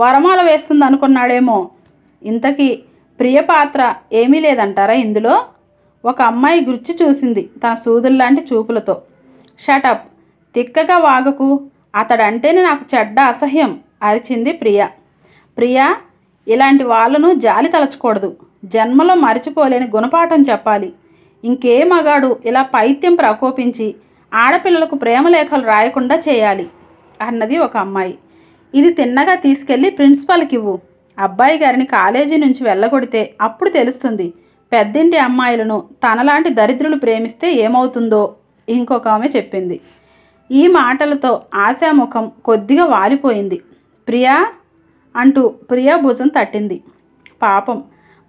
వరమాల వేస్తుంది అనుకున్నాడేమో ఇంతకీ ప్రియ పాత్ర ఏమీ లేదంటారా ఇందులో ఒక అమ్మాయి గుర్చి చూసింది తన సూదుల్లాంటి చూపులతో షటప్ తిక్కగా వాగకు అతడంటేనే నాకు చెడ్డ అసహ్యం అరిచింది ప్రియ ప్రియ ఇలాంటి వాళ్ళను జాలి తలచకూడదు జన్మలో మరిచిపోలేని గుణపాఠం చెప్పాలి ఇంకే మగాడు ఇలా పైత్యం ప్రకోపించి ఆడపిల్లలకు ప్రేమలేఖలు రాయకుండా చేయాలి అన్నది ఒక అమ్మాయి ఇది తిన్నగా తీసుకెళ్ళి ప్రిన్సిపాల్కి ఇవ్వు అబ్బాయి గారిని కాలేజీ నుంచి వెళ్ళగొడితే అప్పుడు తెలుస్తుంది పెద్దింటి అమ్మాయిలను తనలాంటి దరిద్రులు ప్రేమిస్తే ఏమవుతుందో ఇంకొక ఆమె చెప్పింది ఈ మాటలతో ఆశాముఖం కొద్దిగా వాలిపోయింది ప్రియా అంటూ ప్రియా భుజం తట్టింది పాపం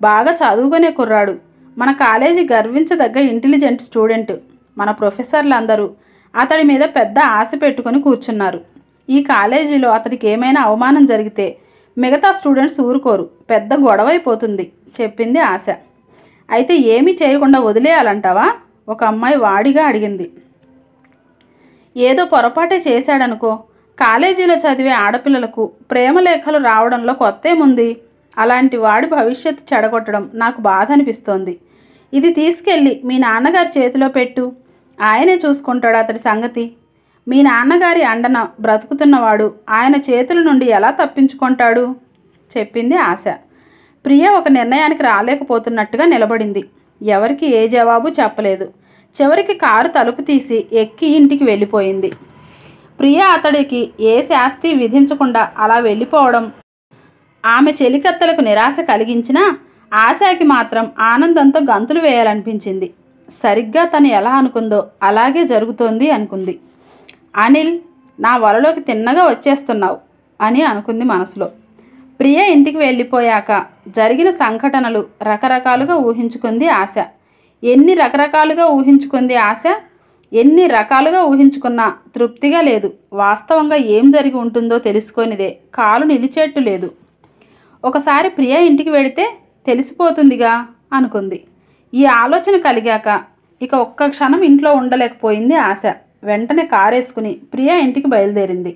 బాగా చదువుకునే కుర్రాడు మన కాలేజీ గర్వించదగ్గ ఇంటెలిజెంట్ స్టూడెంట్ మన ప్రొఫెసర్లు అందరూ అతడి మీద పెద్ద ఆశ పెట్టుకొని కూర్చున్నారు ఈ కాలేజీలో అతడికి ఏమైనా అవమానం జరిగితే మిగతా స్టూడెంట్స్ ఊరుకోరు పెద్ద గొడవైపోతుంది చెప్పింది ఆశ అయితే ఏమీ చేయకుండా వదిలేయాలంటావా ఒక అమ్మాయి వాడిగా అడిగింది ఏదో పొరపాటే చేశాడనుకో కాలేజీలో చదివే ఆడపిల్లలకు ప్రేమ లేఖలు రావడంలో కొత్త ఏముంది అలాంటి వాడు భవిష్యత్తు చెడగొట్టడం నాకు బాధ అనిపిస్తోంది ఇది తీసుకెళ్ళి మీ నాన్నగారి చేతిలో పెట్టు ఆయనే చూసుకుంటాడు అతడి సంగతి మీ నాన్నగారి అండన బ్రతుకుతున్నవాడు ఆయన చేతుల నుండి ఎలా తప్పించుకుంటాడు చెప్పింది ఆశ ప్రియ ఒక నిర్ణయానికి రాలేకపోతున్నట్టుగా నిలబడింది ఎవరికి ఏ జవాబు చెప్పలేదు చివరికి కారు తలుపు తీసి ఎక్కి ఇంటికి వెళ్ళిపోయింది ప్రియ అతడికి ఏ శాస్తి విధించకుండా అలా వెళ్ళిపోవడం ఆమె చెలికత్తలకు నిరాశ కలిగించినా ఆశాకి మాత్రం ఆనందంతో గంతులు వేయాలనిపించింది సరిగ్గా తను ఎలా అనుకుందో అలాగే జరుగుతోంది అనుకుంది అనిల్ నా వలలోకి తిన్నగా వచ్చేస్తున్నావు అని అనుకుంది మనసులో ప్రియ ఇంటికి వెళ్ళిపోయాక జరిగిన సంఘటనలు రకరకాలుగా ఊహించుకుంది ఆశ ఎన్ని రకరకాలుగా ఊహించుకుంది ఆశ ఎన్ని రకాలుగా ఊహించుకున్నా తృప్తిగా లేదు వాస్తవంగా ఏం జరిగి ఉంటుందో తెలుసుకొనిదే కాలు నిలిచేట్టు లేదు ఒకసారి ప్రియా ఇంటికి వెడితే తెలిసిపోతుందిగా అనుకుంది ఈ ఆలోచన కలిగాక ఇక ఒక్క క్షణం ఇంట్లో ఉండలేకపోయింది ఆశ వెంటనే కారేసుకుని ప్రియా ఇంటికి బయలుదేరింది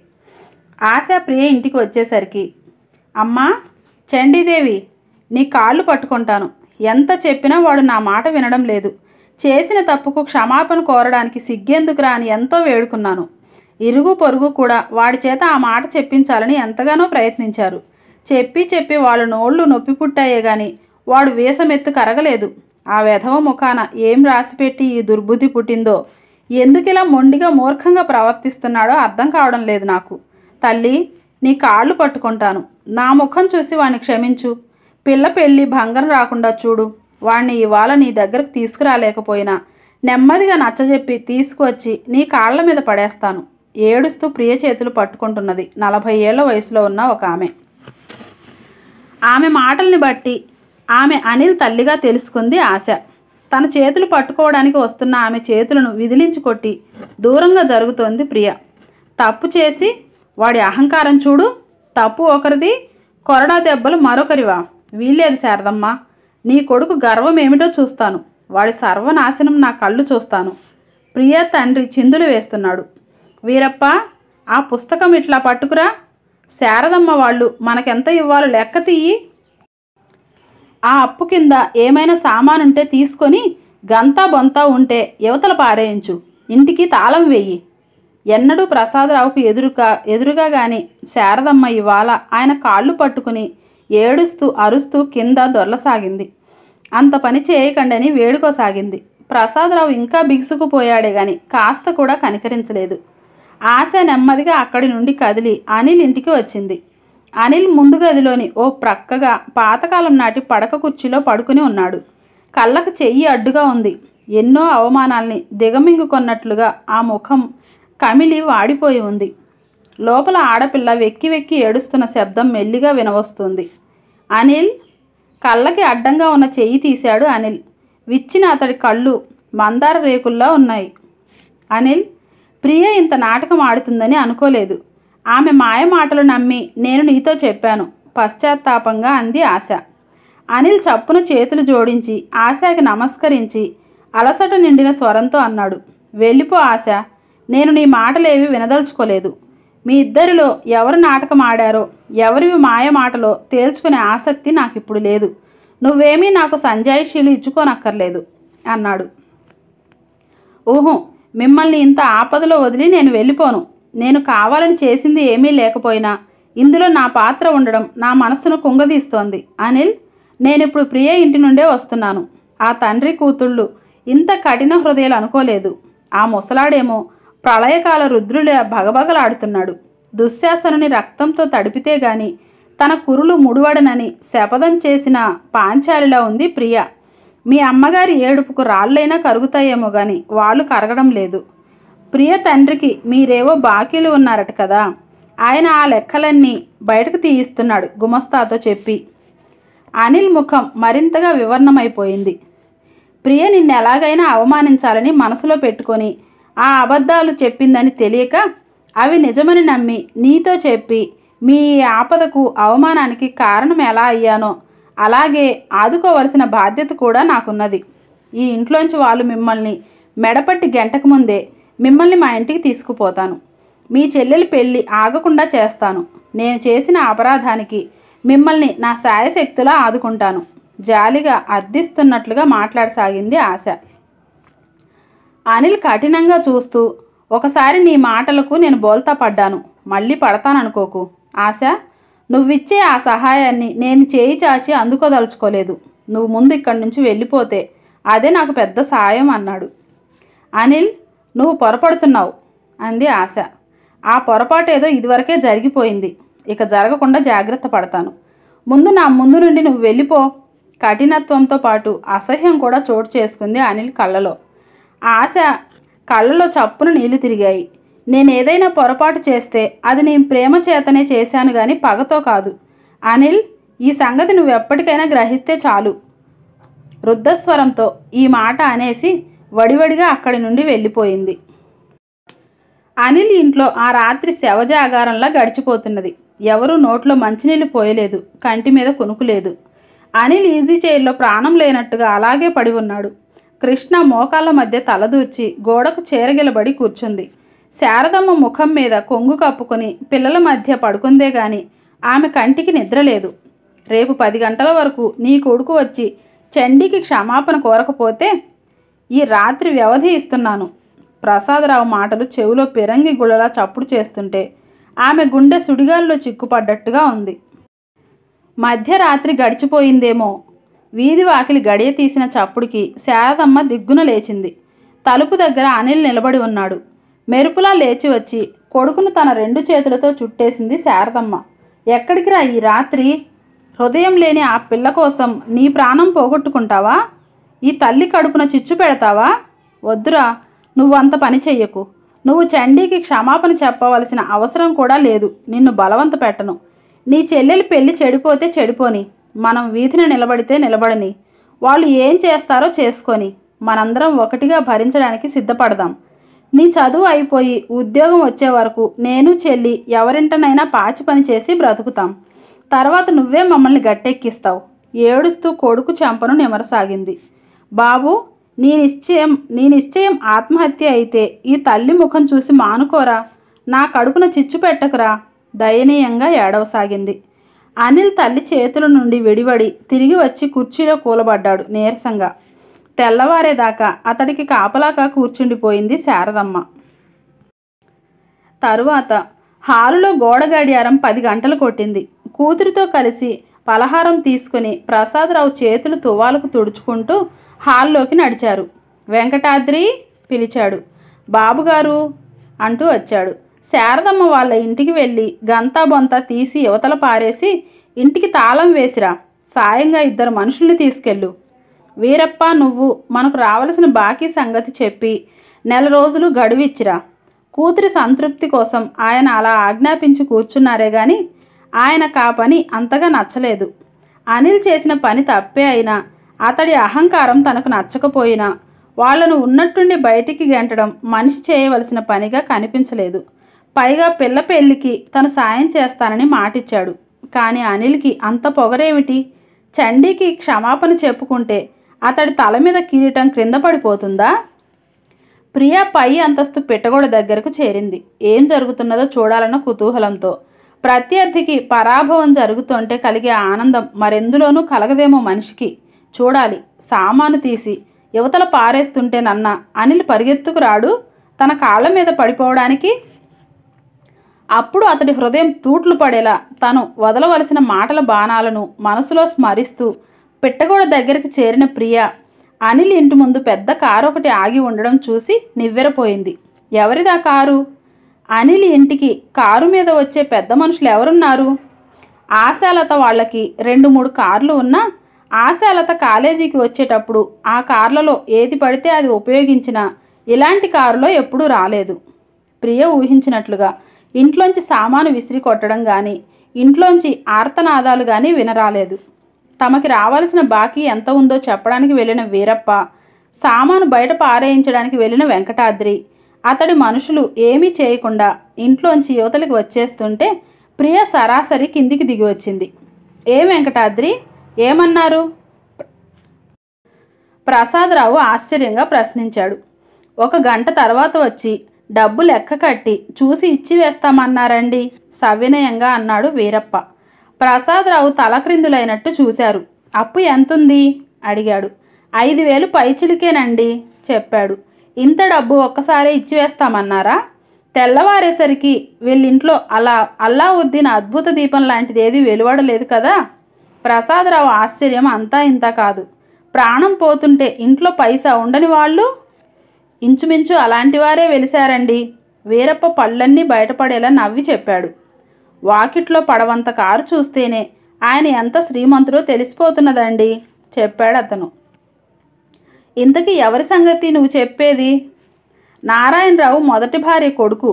ఆశ ప్రియ ఇంటికి వచ్చేసరికి అమ్మా చండీదేవి నీ కాళ్ళు పట్టుకుంటాను ఎంత చెప్పినా వాడు నా మాట వినడం లేదు చేసిన తప్పుకు క్షమాపణ కోరడానికి సిగ్గెందుకురా అని ఎంతో వేడుకున్నాను ఇరుగు పొరుగు కూడా వాడి చేత ఆ మాట చెప్పించాలని ఎంతగానో ప్రయత్నించారు చెప్పి చెప్పి వాళ్ళ నోళ్ళు నొప్పి పుట్టాయే గాని వాడు వీసమెత్తు కరగలేదు ఆ వెధవ ముఖాన ఏం రాసిపెట్టి ఈ దుర్బుద్ధి పుట్టిందో ఎందుకిలా మొండిగా మూర్ఖంగా ప్రవర్తిస్తున్నాడో అర్థం కావడం లేదు నాకు తల్లి నీ కాళ్ళు పట్టుకుంటాను నా ముఖం చూసి వాణ్ణి క్షమించు పిల్ల పెళ్ళి భంగం రాకుండా చూడు వాణ్ణి ఇవాళ నీ దగ్గరకు తీసుకురాలేకపోయినా నెమ్మదిగా నచ్చజెప్పి తీసుకువచ్చి నీ కాళ్ల మీద పడేస్తాను ఏడుస్తూ ప్రియ చేతులు పట్టుకుంటున్నది నలభై ఏళ్ల వయసులో ఉన్న ఒక ఆమె ఆమె మాటల్ని బట్టి ఆమె అనిల్ తల్లిగా తెలుసుకుంది ఆశ తన చేతులు పట్టుకోవడానికి వస్తున్న ఆమె చేతులను విదిలించి కొట్టి దూరంగా జరుగుతోంది ప్రియ తప్పు చేసి వాడి అహంకారం చూడు తప్పు ఒకరిది కొరడా దెబ్బలు మరొకరివా వీల్లేదు శారదమ్మ నీ కొడుకు గర్వం ఏమిటో చూస్తాను వాడి సర్వనాశనం నా కళ్ళు చూస్తాను ప్రియ తండ్రి చిందులు వేస్తున్నాడు వీరప్ప ఆ పుస్తకం ఇట్లా పట్టుకురా శారదమ్మ వాళ్ళు మనకెంత ఇవ్వాలో లెక్క తీయి ఆ అప్పు కింద ఏమైనా సామానుంటే తీసుకొని గంతా బొంతా ఉంటే యువతల పారేయించు ఇంటికి తాళం వెయ్యి ఎన్నడూ ప్రసాదరావుకు ఎదురుగా ఎదురుగా గాని శారదమ్మ ఇవాళ ఆయన కాళ్ళు పట్టుకుని ఏడుస్తూ అరుస్తూ కింద దొర్లసాగింది అంత పని చేయకండని వేడుకోసాగింది ప్రసాదరావు ఇంకా బిగుసుకుపోయాడే గాని కాస్త కూడా కనికరించలేదు ఆశ నెమ్మదిగా అక్కడి నుండి కదిలి అనిల్ ఇంటికి వచ్చింది అనిల్ ముందు గదిలోని ఓ ప్రక్కగా పాతకాలం నాటి పడక కుర్చీలో పడుకుని ఉన్నాడు కళ్ళకు చెయ్యి అడ్డుగా ఉంది ఎన్నో అవమానాల్ని దిగమింగుకొన్నట్లుగా ఆ ముఖం కమిలి వాడిపోయి ఉంది లోపల ఆడపిల్ల వెక్కి వెక్కి ఏడుస్తున్న శబ్దం మెల్లిగా వినవస్తుంది అనిల్ కళ్ళకి అడ్డంగా ఉన్న చెయ్యి తీశాడు అనిల్ విచ్చిన అతడి కళ్ళు మందార రేకుల్లా ఉన్నాయి అనిల్ ప్రియ ఇంత నాటకం ఆడుతుందని అనుకోలేదు ఆమె మాయ మాటలు నమ్మి నేను నీతో చెప్పాను పశ్చాత్తాపంగా అంది ఆశ అనిల్ చప్పున చేతులు జోడించి ఆశాకి నమస్కరించి అలసట నిండిన స్వరంతో అన్నాడు వెళ్ళిపో ఆశ నేను నీ మాటలేవి వినదలుచుకోలేదు మీ ఇద్దరిలో ఎవరు నాటకం ఆడారో ఎవరివి మాయ మాటలో తేల్చుకునే ఆసక్తి నాకు ఇప్పుడు లేదు నువ్వేమీ నాకు సంజాయిషీలు ఇచ్చుకోనక్కర్లేదు అన్నాడు ఊహం మిమ్మల్ని ఇంత ఆపదలో వదిలి నేను వెళ్ళిపోను నేను కావాలని చేసింది ఏమీ లేకపోయినా ఇందులో నా పాత్ర ఉండడం నా మనస్సును కుంగదీస్తోంది అనిల్ నేనిప్పుడు ప్రియ ఇంటి నుండే వస్తున్నాను ఆ తండ్రి కూతుళ్ళు ఇంత కఠిన హృదయాలు అనుకోలేదు ఆ ముసలాడేమో ప్రళయకాల రుద్రుల భగభగలాడుతున్నాడు దుశ్శాసనుని రక్తంతో తడిపితే గాని తన కురులు ముడివడనని శపథం చేసిన పాంచాలిలా ఉంది ప్రియ మీ అమ్మగారి ఏడుపుకు రాళ్ళైనా కరుగుతాయేమో కానీ వాళ్ళు కరగడం లేదు ప్రియ తండ్రికి మీరేవో బాకీలు ఉన్నారట కదా ఆయన ఆ లెక్కలన్నీ బయటకు తీయిస్తున్నాడు గుమస్తాతో చెప్పి అనిల్ ముఖం మరింతగా వివరణమైపోయింది ప్రియ నిన్నెలాగైనా ఎలాగైనా అవమానించాలని మనసులో పెట్టుకొని ఆ అబద్ధాలు చెప్పిందని తెలియక అవి నిజమని నమ్మి నీతో చెప్పి మీ ఆపదకు అవమానానికి కారణం ఎలా అయ్యానో అలాగే ఆదుకోవలసిన బాధ్యత కూడా నాకున్నది ఈ ఇంట్లోంచి వాళ్ళు మిమ్మల్ని మెడపట్టి గంటకు ముందే మిమ్మల్ని మా ఇంటికి తీసుకుపోతాను మీ చెల్లెలి పెళ్ళి ఆగకుండా చేస్తాను నేను చేసిన అపరాధానికి మిమ్మల్ని నా శాయశక్తిలా ఆదుకుంటాను జాలిగా అర్థిస్తున్నట్లుగా మాట్లాడసాగింది ఆశ అనిల్ కఠినంగా చూస్తూ ఒకసారి నీ మాటలకు నేను బోల్తా పడ్డాను మళ్ళీ పడతాననుకోకు ఆశ నువ్విచ్చే ఆ సహాయాన్ని నేను చేయి చాచి అందుకోదలుచుకోలేదు నువ్వు ముందు ఇక్కడి నుంచి వెళ్ళిపోతే అదే నాకు పెద్ద సాయం అన్నాడు అనిల్ నువ్వు పొరపడుతున్నావు అంది ఆశ ఆ పొరపాటు ఏదో ఇదివరకే జరిగిపోయింది ఇక జరగకుండా జాగ్రత్త పడతాను ముందు నా ముందు నుండి నువ్వు వెళ్ళిపో కఠినత్వంతో పాటు అసహ్యం కూడా చోటు చేసుకుంది అనిల్ కళ్ళలో ఆశ కళ్ళలో చప్పున నీళ్లు తిరిగాయి నేను ఏదైనా పొరపాటు చేస్తే అది నేను ప్రేమ చేతనే చేశాను కానీ పగతో కాదు అనిల్ ఈ సంగతి నువ్వు ఎప్పటికైనా గ్రహిస్తే చాలు రుద్ధస్వరంతో ఈ మాట అనేసి వడివడిగా అక్కడి నుండి వెళ్ళిపోయింది అనిల్ ఇంట్లో ఆ రాత్రి శవజాగారంలా గడిచిపోతున్నది ఎవరూ నోట్లో మంచినీళ్ళు పోయలేదు కంటి మీద కొనుకులేదు అనిల్ ఈజీ చైర్లో ప్రాణం లేనట్టుగా అలాగే పడి ఉన్నాడు కృష్ణ మోకాళ్ళ మధ్య తలదూర్చి గోడకు చేరగిలబడి కూర్చుంది శారదమ్మ ముఖం మీద కొంగు కప్పుకొని పిల్లల మధ్య పడుకుందే గాని ఆమె కంటికి నిద్రలేదు రేపు పది గంటల వరకు నీ కొడుకు వచ్చి చండీకి క్షమాపణ కోరకపోతే ఈ రాత్రి వ్యవధి ఇస్తున్నాను ప్రసాదరావు మాటలు చెవిలో పెరంగి గుళ్ళలా చప్పుడు చేస్తుంటే ఆమె గుండె సుడిగాల్లో చిక్కుపడ్డట్టుగా ఉంది మధ్యరాత్రి గడిచిపోయిందేమో వీధి వాకిలి గడియ తీసిన చప్పుడికి శారదమ్మ దిగ్గున లేచింది తలుపు దగ్గర అనిల్ నిలబడి ఉన్నాడు మెరుపులా లేచి వచ్చి కొడుకును తన రెండు చేతులతో చుట్టేసింది శారదమ్మ ఎక్కడికి రా ఈ రాత్రి హృదయం లేని ఆ పిల్ల కోసం నీ ప్రాణం పోగొట్టుకుంటావా ఈ తల్లి కడుపున చిచ్చు పెడతావా వద్దురా నువ్వంత పని చెయ్యకు నువ్వు చండీకి క్షమాపణ చెప్పవలసిన అవసరం కూడా లేదు నిన్ను బలవంత పెట్టను నీ చెల్లెలు పెళ్ళి చెడిపోతే చెడిపోని మనం వీధిని నిలబడితే నిలబడని వాళ్ళు ఏం చేస్తారో చేసుకొని మనందరం ఒకటిగా భరించడానికి సిద్ధపడదాం నీ చదువు అయిపోయి ఉద్యోగం వచ్చే వరకు నేను చెల్లి ఎవరింటనైనా పాచి పని చేసి బ్రతుకుతాం తర్వాత నువ్వే మమ్మల్ని గట్టెక్కిస్తావు ఏడుస్తూ కొడుకు చంపను నిమరసాగింది బాబు నీ నిశ్చయం నీ నిశ్చయం ఆత్మహత్య అయితే ఈ తల్లి ముఖం చూసి మానుకోరా నా కడుపున చిచ్చు పెట్టకురా దయనీయంగా ఏడవసాగింది అనిల్ తల్లి చేతుల నుండి విడివడి తిరిగి వచ్చి కుర్చీలో కూలబడ్డాడు నీరసంగా తెల్లవారేదాకా అతడికి కాపలాగా కూర్చుండిపోయింది శారదమ్మ తరువాత హాలులో గోడ గడియారం పది గంటలు కొట్టింది కూతురితో కలిసి పలహారం తీసుకుని ప్రసాదరావు చేతులు తువాలకు తుడుచుకుంటూ హాల్లోకి నడిచారు వెంకటాద్రి పిలిచాడు బాబుగారు అంటూ వచ్చాడు శారదమ్మ వాళ్ళ ఇంటికి వెళ్ళి గంతా బొంతా తీసి యువతల పారేసి ఇంటికి తాళం వేసిరా సాయంగా ఇద్దరు మనుషుల్ని తీసుకెళ్ళు వీరప్ప నువ్వు మనకు రావలసిన బాకీ సంగతి చెప్పి నెల రోజులు గడువిచ్చిరా కూతురి సంతృప్తి కోసం ఆయన అలా ఆజ్ఞాపించి కూర్చున్నారే గాని ఆయన కా పని అంతగా నచ్చలేదు అనిల్ చేసిన పని తప్పే అయినా అతడి అహంకారం తనకు నచ్చకపోయినా వాళ్లను ఉన్నట్టుండి బయటికి గెంటడం మనిషి చేయవలసిన పనిగా కనిపించలేదు పైగా పిల్ల పెళ్లికి తను సాయం చేస్తానని మాటిచ్చాడు కానీ అనిల్కి అంత పొగరేమిటి చండీకి క్షమాపణ చెప్పుకుంటే అతడి తల మీద కిరీటం క్రింద పడిపోతుందా ప్రియ పై అంతస్తు పెట్టగోడ దగ్గరకు చేరింది ఏం జరుగుతున్నదో చూడాలన్న కుతూహలంతో ప్రత్యర్థికి పరాభవం జరుగుతుంటే కలిగే ఆనందం మరెందులోనూ కలగదేమో మనిషికి చూడాలి సామాను తీసి యువతల పారేస్తుంటే నన్న అనిల్ పరిగెత్తుకు రాడు తన కాళ్ళ మీద పడిపోవడానికి అప్పుడు అతడి హృదయం తూట్లు పడేలా తను వదలవలసిన మాటల బాణాలను మనసులో స్మరిస్తూ పిట్టగోడ దగ్గరికి చేరిన ప్రియ అనిల్ ఇంటి ముందు పెద్ద కారు ఒకటి ఆగి ఉండడం చూసి నివ్వెరపోయింది ఎవరిదా కారు అనిల్ ఇంటికి కారు మీద వచ్చే పెద్ద మనుషులు ఎవరున్నారు ఆశాలత వాళ్ళకి రెండు మూడు కార్లు ఉన్నా ఆశాలత కాలేజీకి వచ్చేటప్పుడు ఆ కార్లలో ఏది పడితే అది ఉపయోగించిన ఇలాంటి కారులో ఎప్పుడూ రాలేదు ప్రియ ఊహించినట్లుగా ఇంట్లోంచి సామాను విసిరి కొట్టడం కానీ ఇంట్లోంచి ఆర్తనాదాలు కానీ వినరాలేదు తమకి రావాల్సిన బాకీ ఎంత ఉందో చెప్పడానికి వెళ్ళిన వీరప్ప సామాను బయట పారేయించడానికి వెళ్ళిన వెంకటాద్రి అతడి మనుషులు ఏమీ చేయకుండా ఇంట్లోంచి యువతలకు వచ్చేస్తుంటే ప్రియ సరాసరి కిందికి దిగి వచ్చింది ఏ వెంకటాద్రి ఏమన్నారు ప్రసాదరావు ఆశ్చర్యంగా ప్రశ్నించాడు ఒక గంట తర్వాత వచ్చి డబ్బు లెక్క కట్టి చూసి ఇచ్చి వేస్తామన్నారండి సవినయంగా అన్నాడు వీరప్ప ప్రసాదరావు తలక్రిందులైనట్టు చూశారు అప్పు ఎంతుంది అడిగాడు ఐదు వేలు పైచిలికేనండి చెప్పాడు ఇంత డబ్బు ఒక్కసారి ఇచ్చివేస్తామన్నారా తెల్లవారేసరికి వీళ్ళింట్లో అలా అల్లావుద్దీన్ అద్భుత దీపం లాంటిది ఏది వెలువడలేదు కదా ప్రసాదరావు ఆశ్చర్యం అంతా ఇంత కాదు ప్రాణం పోతుంటే ఇంట్లో పైసా ఉండని వాళ్ళు ఇంచుమించు అలాంటివారే వెలిశారండి వీరప్ప పళ్ళన్నీ బయటపడేలా నవ్వి చెప్పాడు వాకిట్లో పడవంత కారు చూస్తేనే ఆయన ఎంత శ్రీమంతుడో తెలిసిపోతున్నదండి చెప్పాడు అతను ఇంతకీ ఎవరి సంగతి నువ్వు చెప్పేది నారాయణరావు మొదటి భార్య కొడుకు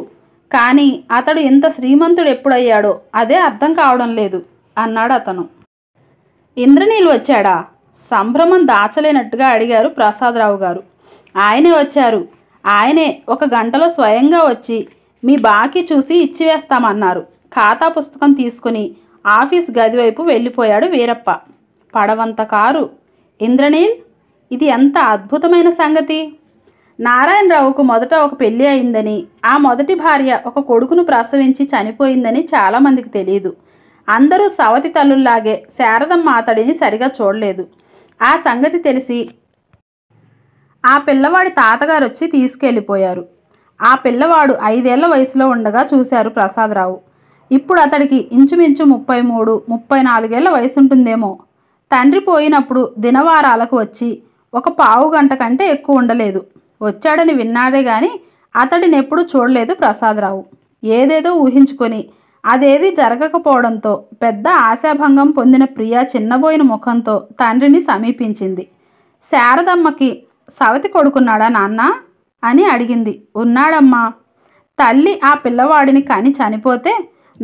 కానీ అతడు ఇంత శ్రీమంతుడు ఎప్పుడయ్యాడో అదే అర్థం కావడం లేదు అన్నాడు అతను ఇంద్రనీలు వచ్చాడా సంభ్రమం దాచలేనట్టుగా అడిగారు ప్రసాదరావు గారు ఆయనే వచ్చారు ఆయనే ఒక గంటలో స్వయంగా వచ్చి మీ బాకీ చూసి ఇచ్చివేస్తామన్నారు ఖాతా పుస్తకం తీసుకుని ఆఫీస్ గదివైపు వెళ్ళిపోయాడు వీరప్ప పడవంత కారు ఇంద్రనీల్ ఇది ఎంత అద్భుతమైన సంగతి నారాయణరావుకు మొదట ఒక పెళ్ళి అయిందని ఆ మొదటి భార్య ఒక కొడుకును ప్రసవించి చనిపోయిందని చాలామందికి తెలియదు అందరూ సవతి తల్లుల్లాగే శారదమ్మ అతడిని సరిగా చూడలేదు ఆ సంగతి తెలిసి ఆ పిల్లవాడి తాతగారు వచ్చి తీసుకెళ్ళిపోయారు ఆ పిల్లవాడు ఐదేళ్ల వయసులో ఉండగా చూశారు ప్రసాదరావు ఇప్పుడు అతడికి ఇంచుమించు ముప్పై మూడు ముప్పై నాలుగేళ్ల వయసుంటుందేమో తండ్రి పోయినప్పుడు దినవారాలకు వచ్చి ఒక పావు గంట కంటే ఎక్కువ ఉండలేదు వచ్చాడని విన్నాడే కానీ అతడిని ఎప్పుడు చూడలేదు ప్రసాదరావు ఏదేదో ఊహించుకొని అదేది జరగకపోవడంతో పెద్ద ఆశాభంగం పొందిన ప్రియా చిన్నబోయిన ముఖంతో తండ్రిని సమీపించింది శారదమ్మకి సవతి కొడుకున్నాడా నాన్న అని అడిగింది ఉన్నాడమ్మా తల్లి ఆ పిల్లవాడిని కాని చనిపోతే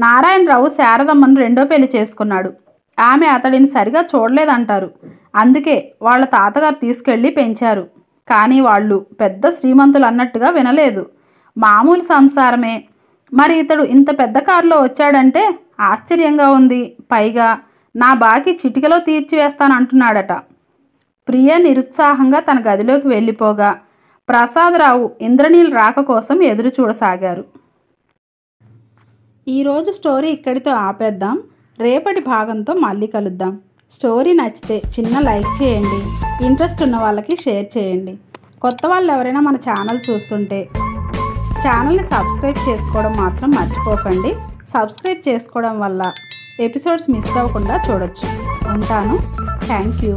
నారాయణరావు శారదమ్మను రెండో పెళ్లి చేసుకున్నాడు ఆమె అతడిని సరిగా చూడలేదంటారు అందుకే వాళ్ళ తాతగారు తీసుకెళ్ళి పెంచారు కానీ వాళ్ళు పెద్ద శ్రీమంతులు అన్నట్టుగా వినలేదు మామూలు సంసారమే మరి ఇతడు ఇంత పెద్ద కారులో వచ్చాడంటే ఆశ్చర్యంగా ఉంది పైగా నా బాకి చిటికలో తీర్చివేస్తానంటున్నాడట ప్రియ నిరుత్సాహంగా తన గదిలోకి వెళ్ళిపోగా ప్రసాదరావు ఇంద్రనీల్ రాక కోసం ఎదురు చూడసాగారు ఈరోజు స్టోరీ ఇక్కడితో ఆపేద్దాం రేపటి భాగంతో మళ్ళీ కలుద్దాం స్టోరీ నచ్చితే చిన్న లైక్ చేయండి ఇంట్రెస్ట్ ఉన్న వాళ్ళకి షేర్ చేయండి కొత్త వాళ్ళు ఎవరైనా మన ఛానల్ చూస్తుంటే ఛానల్ని సబ్స్క్రైబ్ చేసుకోవడం మాత్రం మర్చిపోకండి సబ్స్క్రైబ్ చేసుకోవడం వల్ల ఎపిసోడ్స్ మిస్ అవ్వకుండా చూడొచ్చు ఉంటాను థ్యాంక్ యూ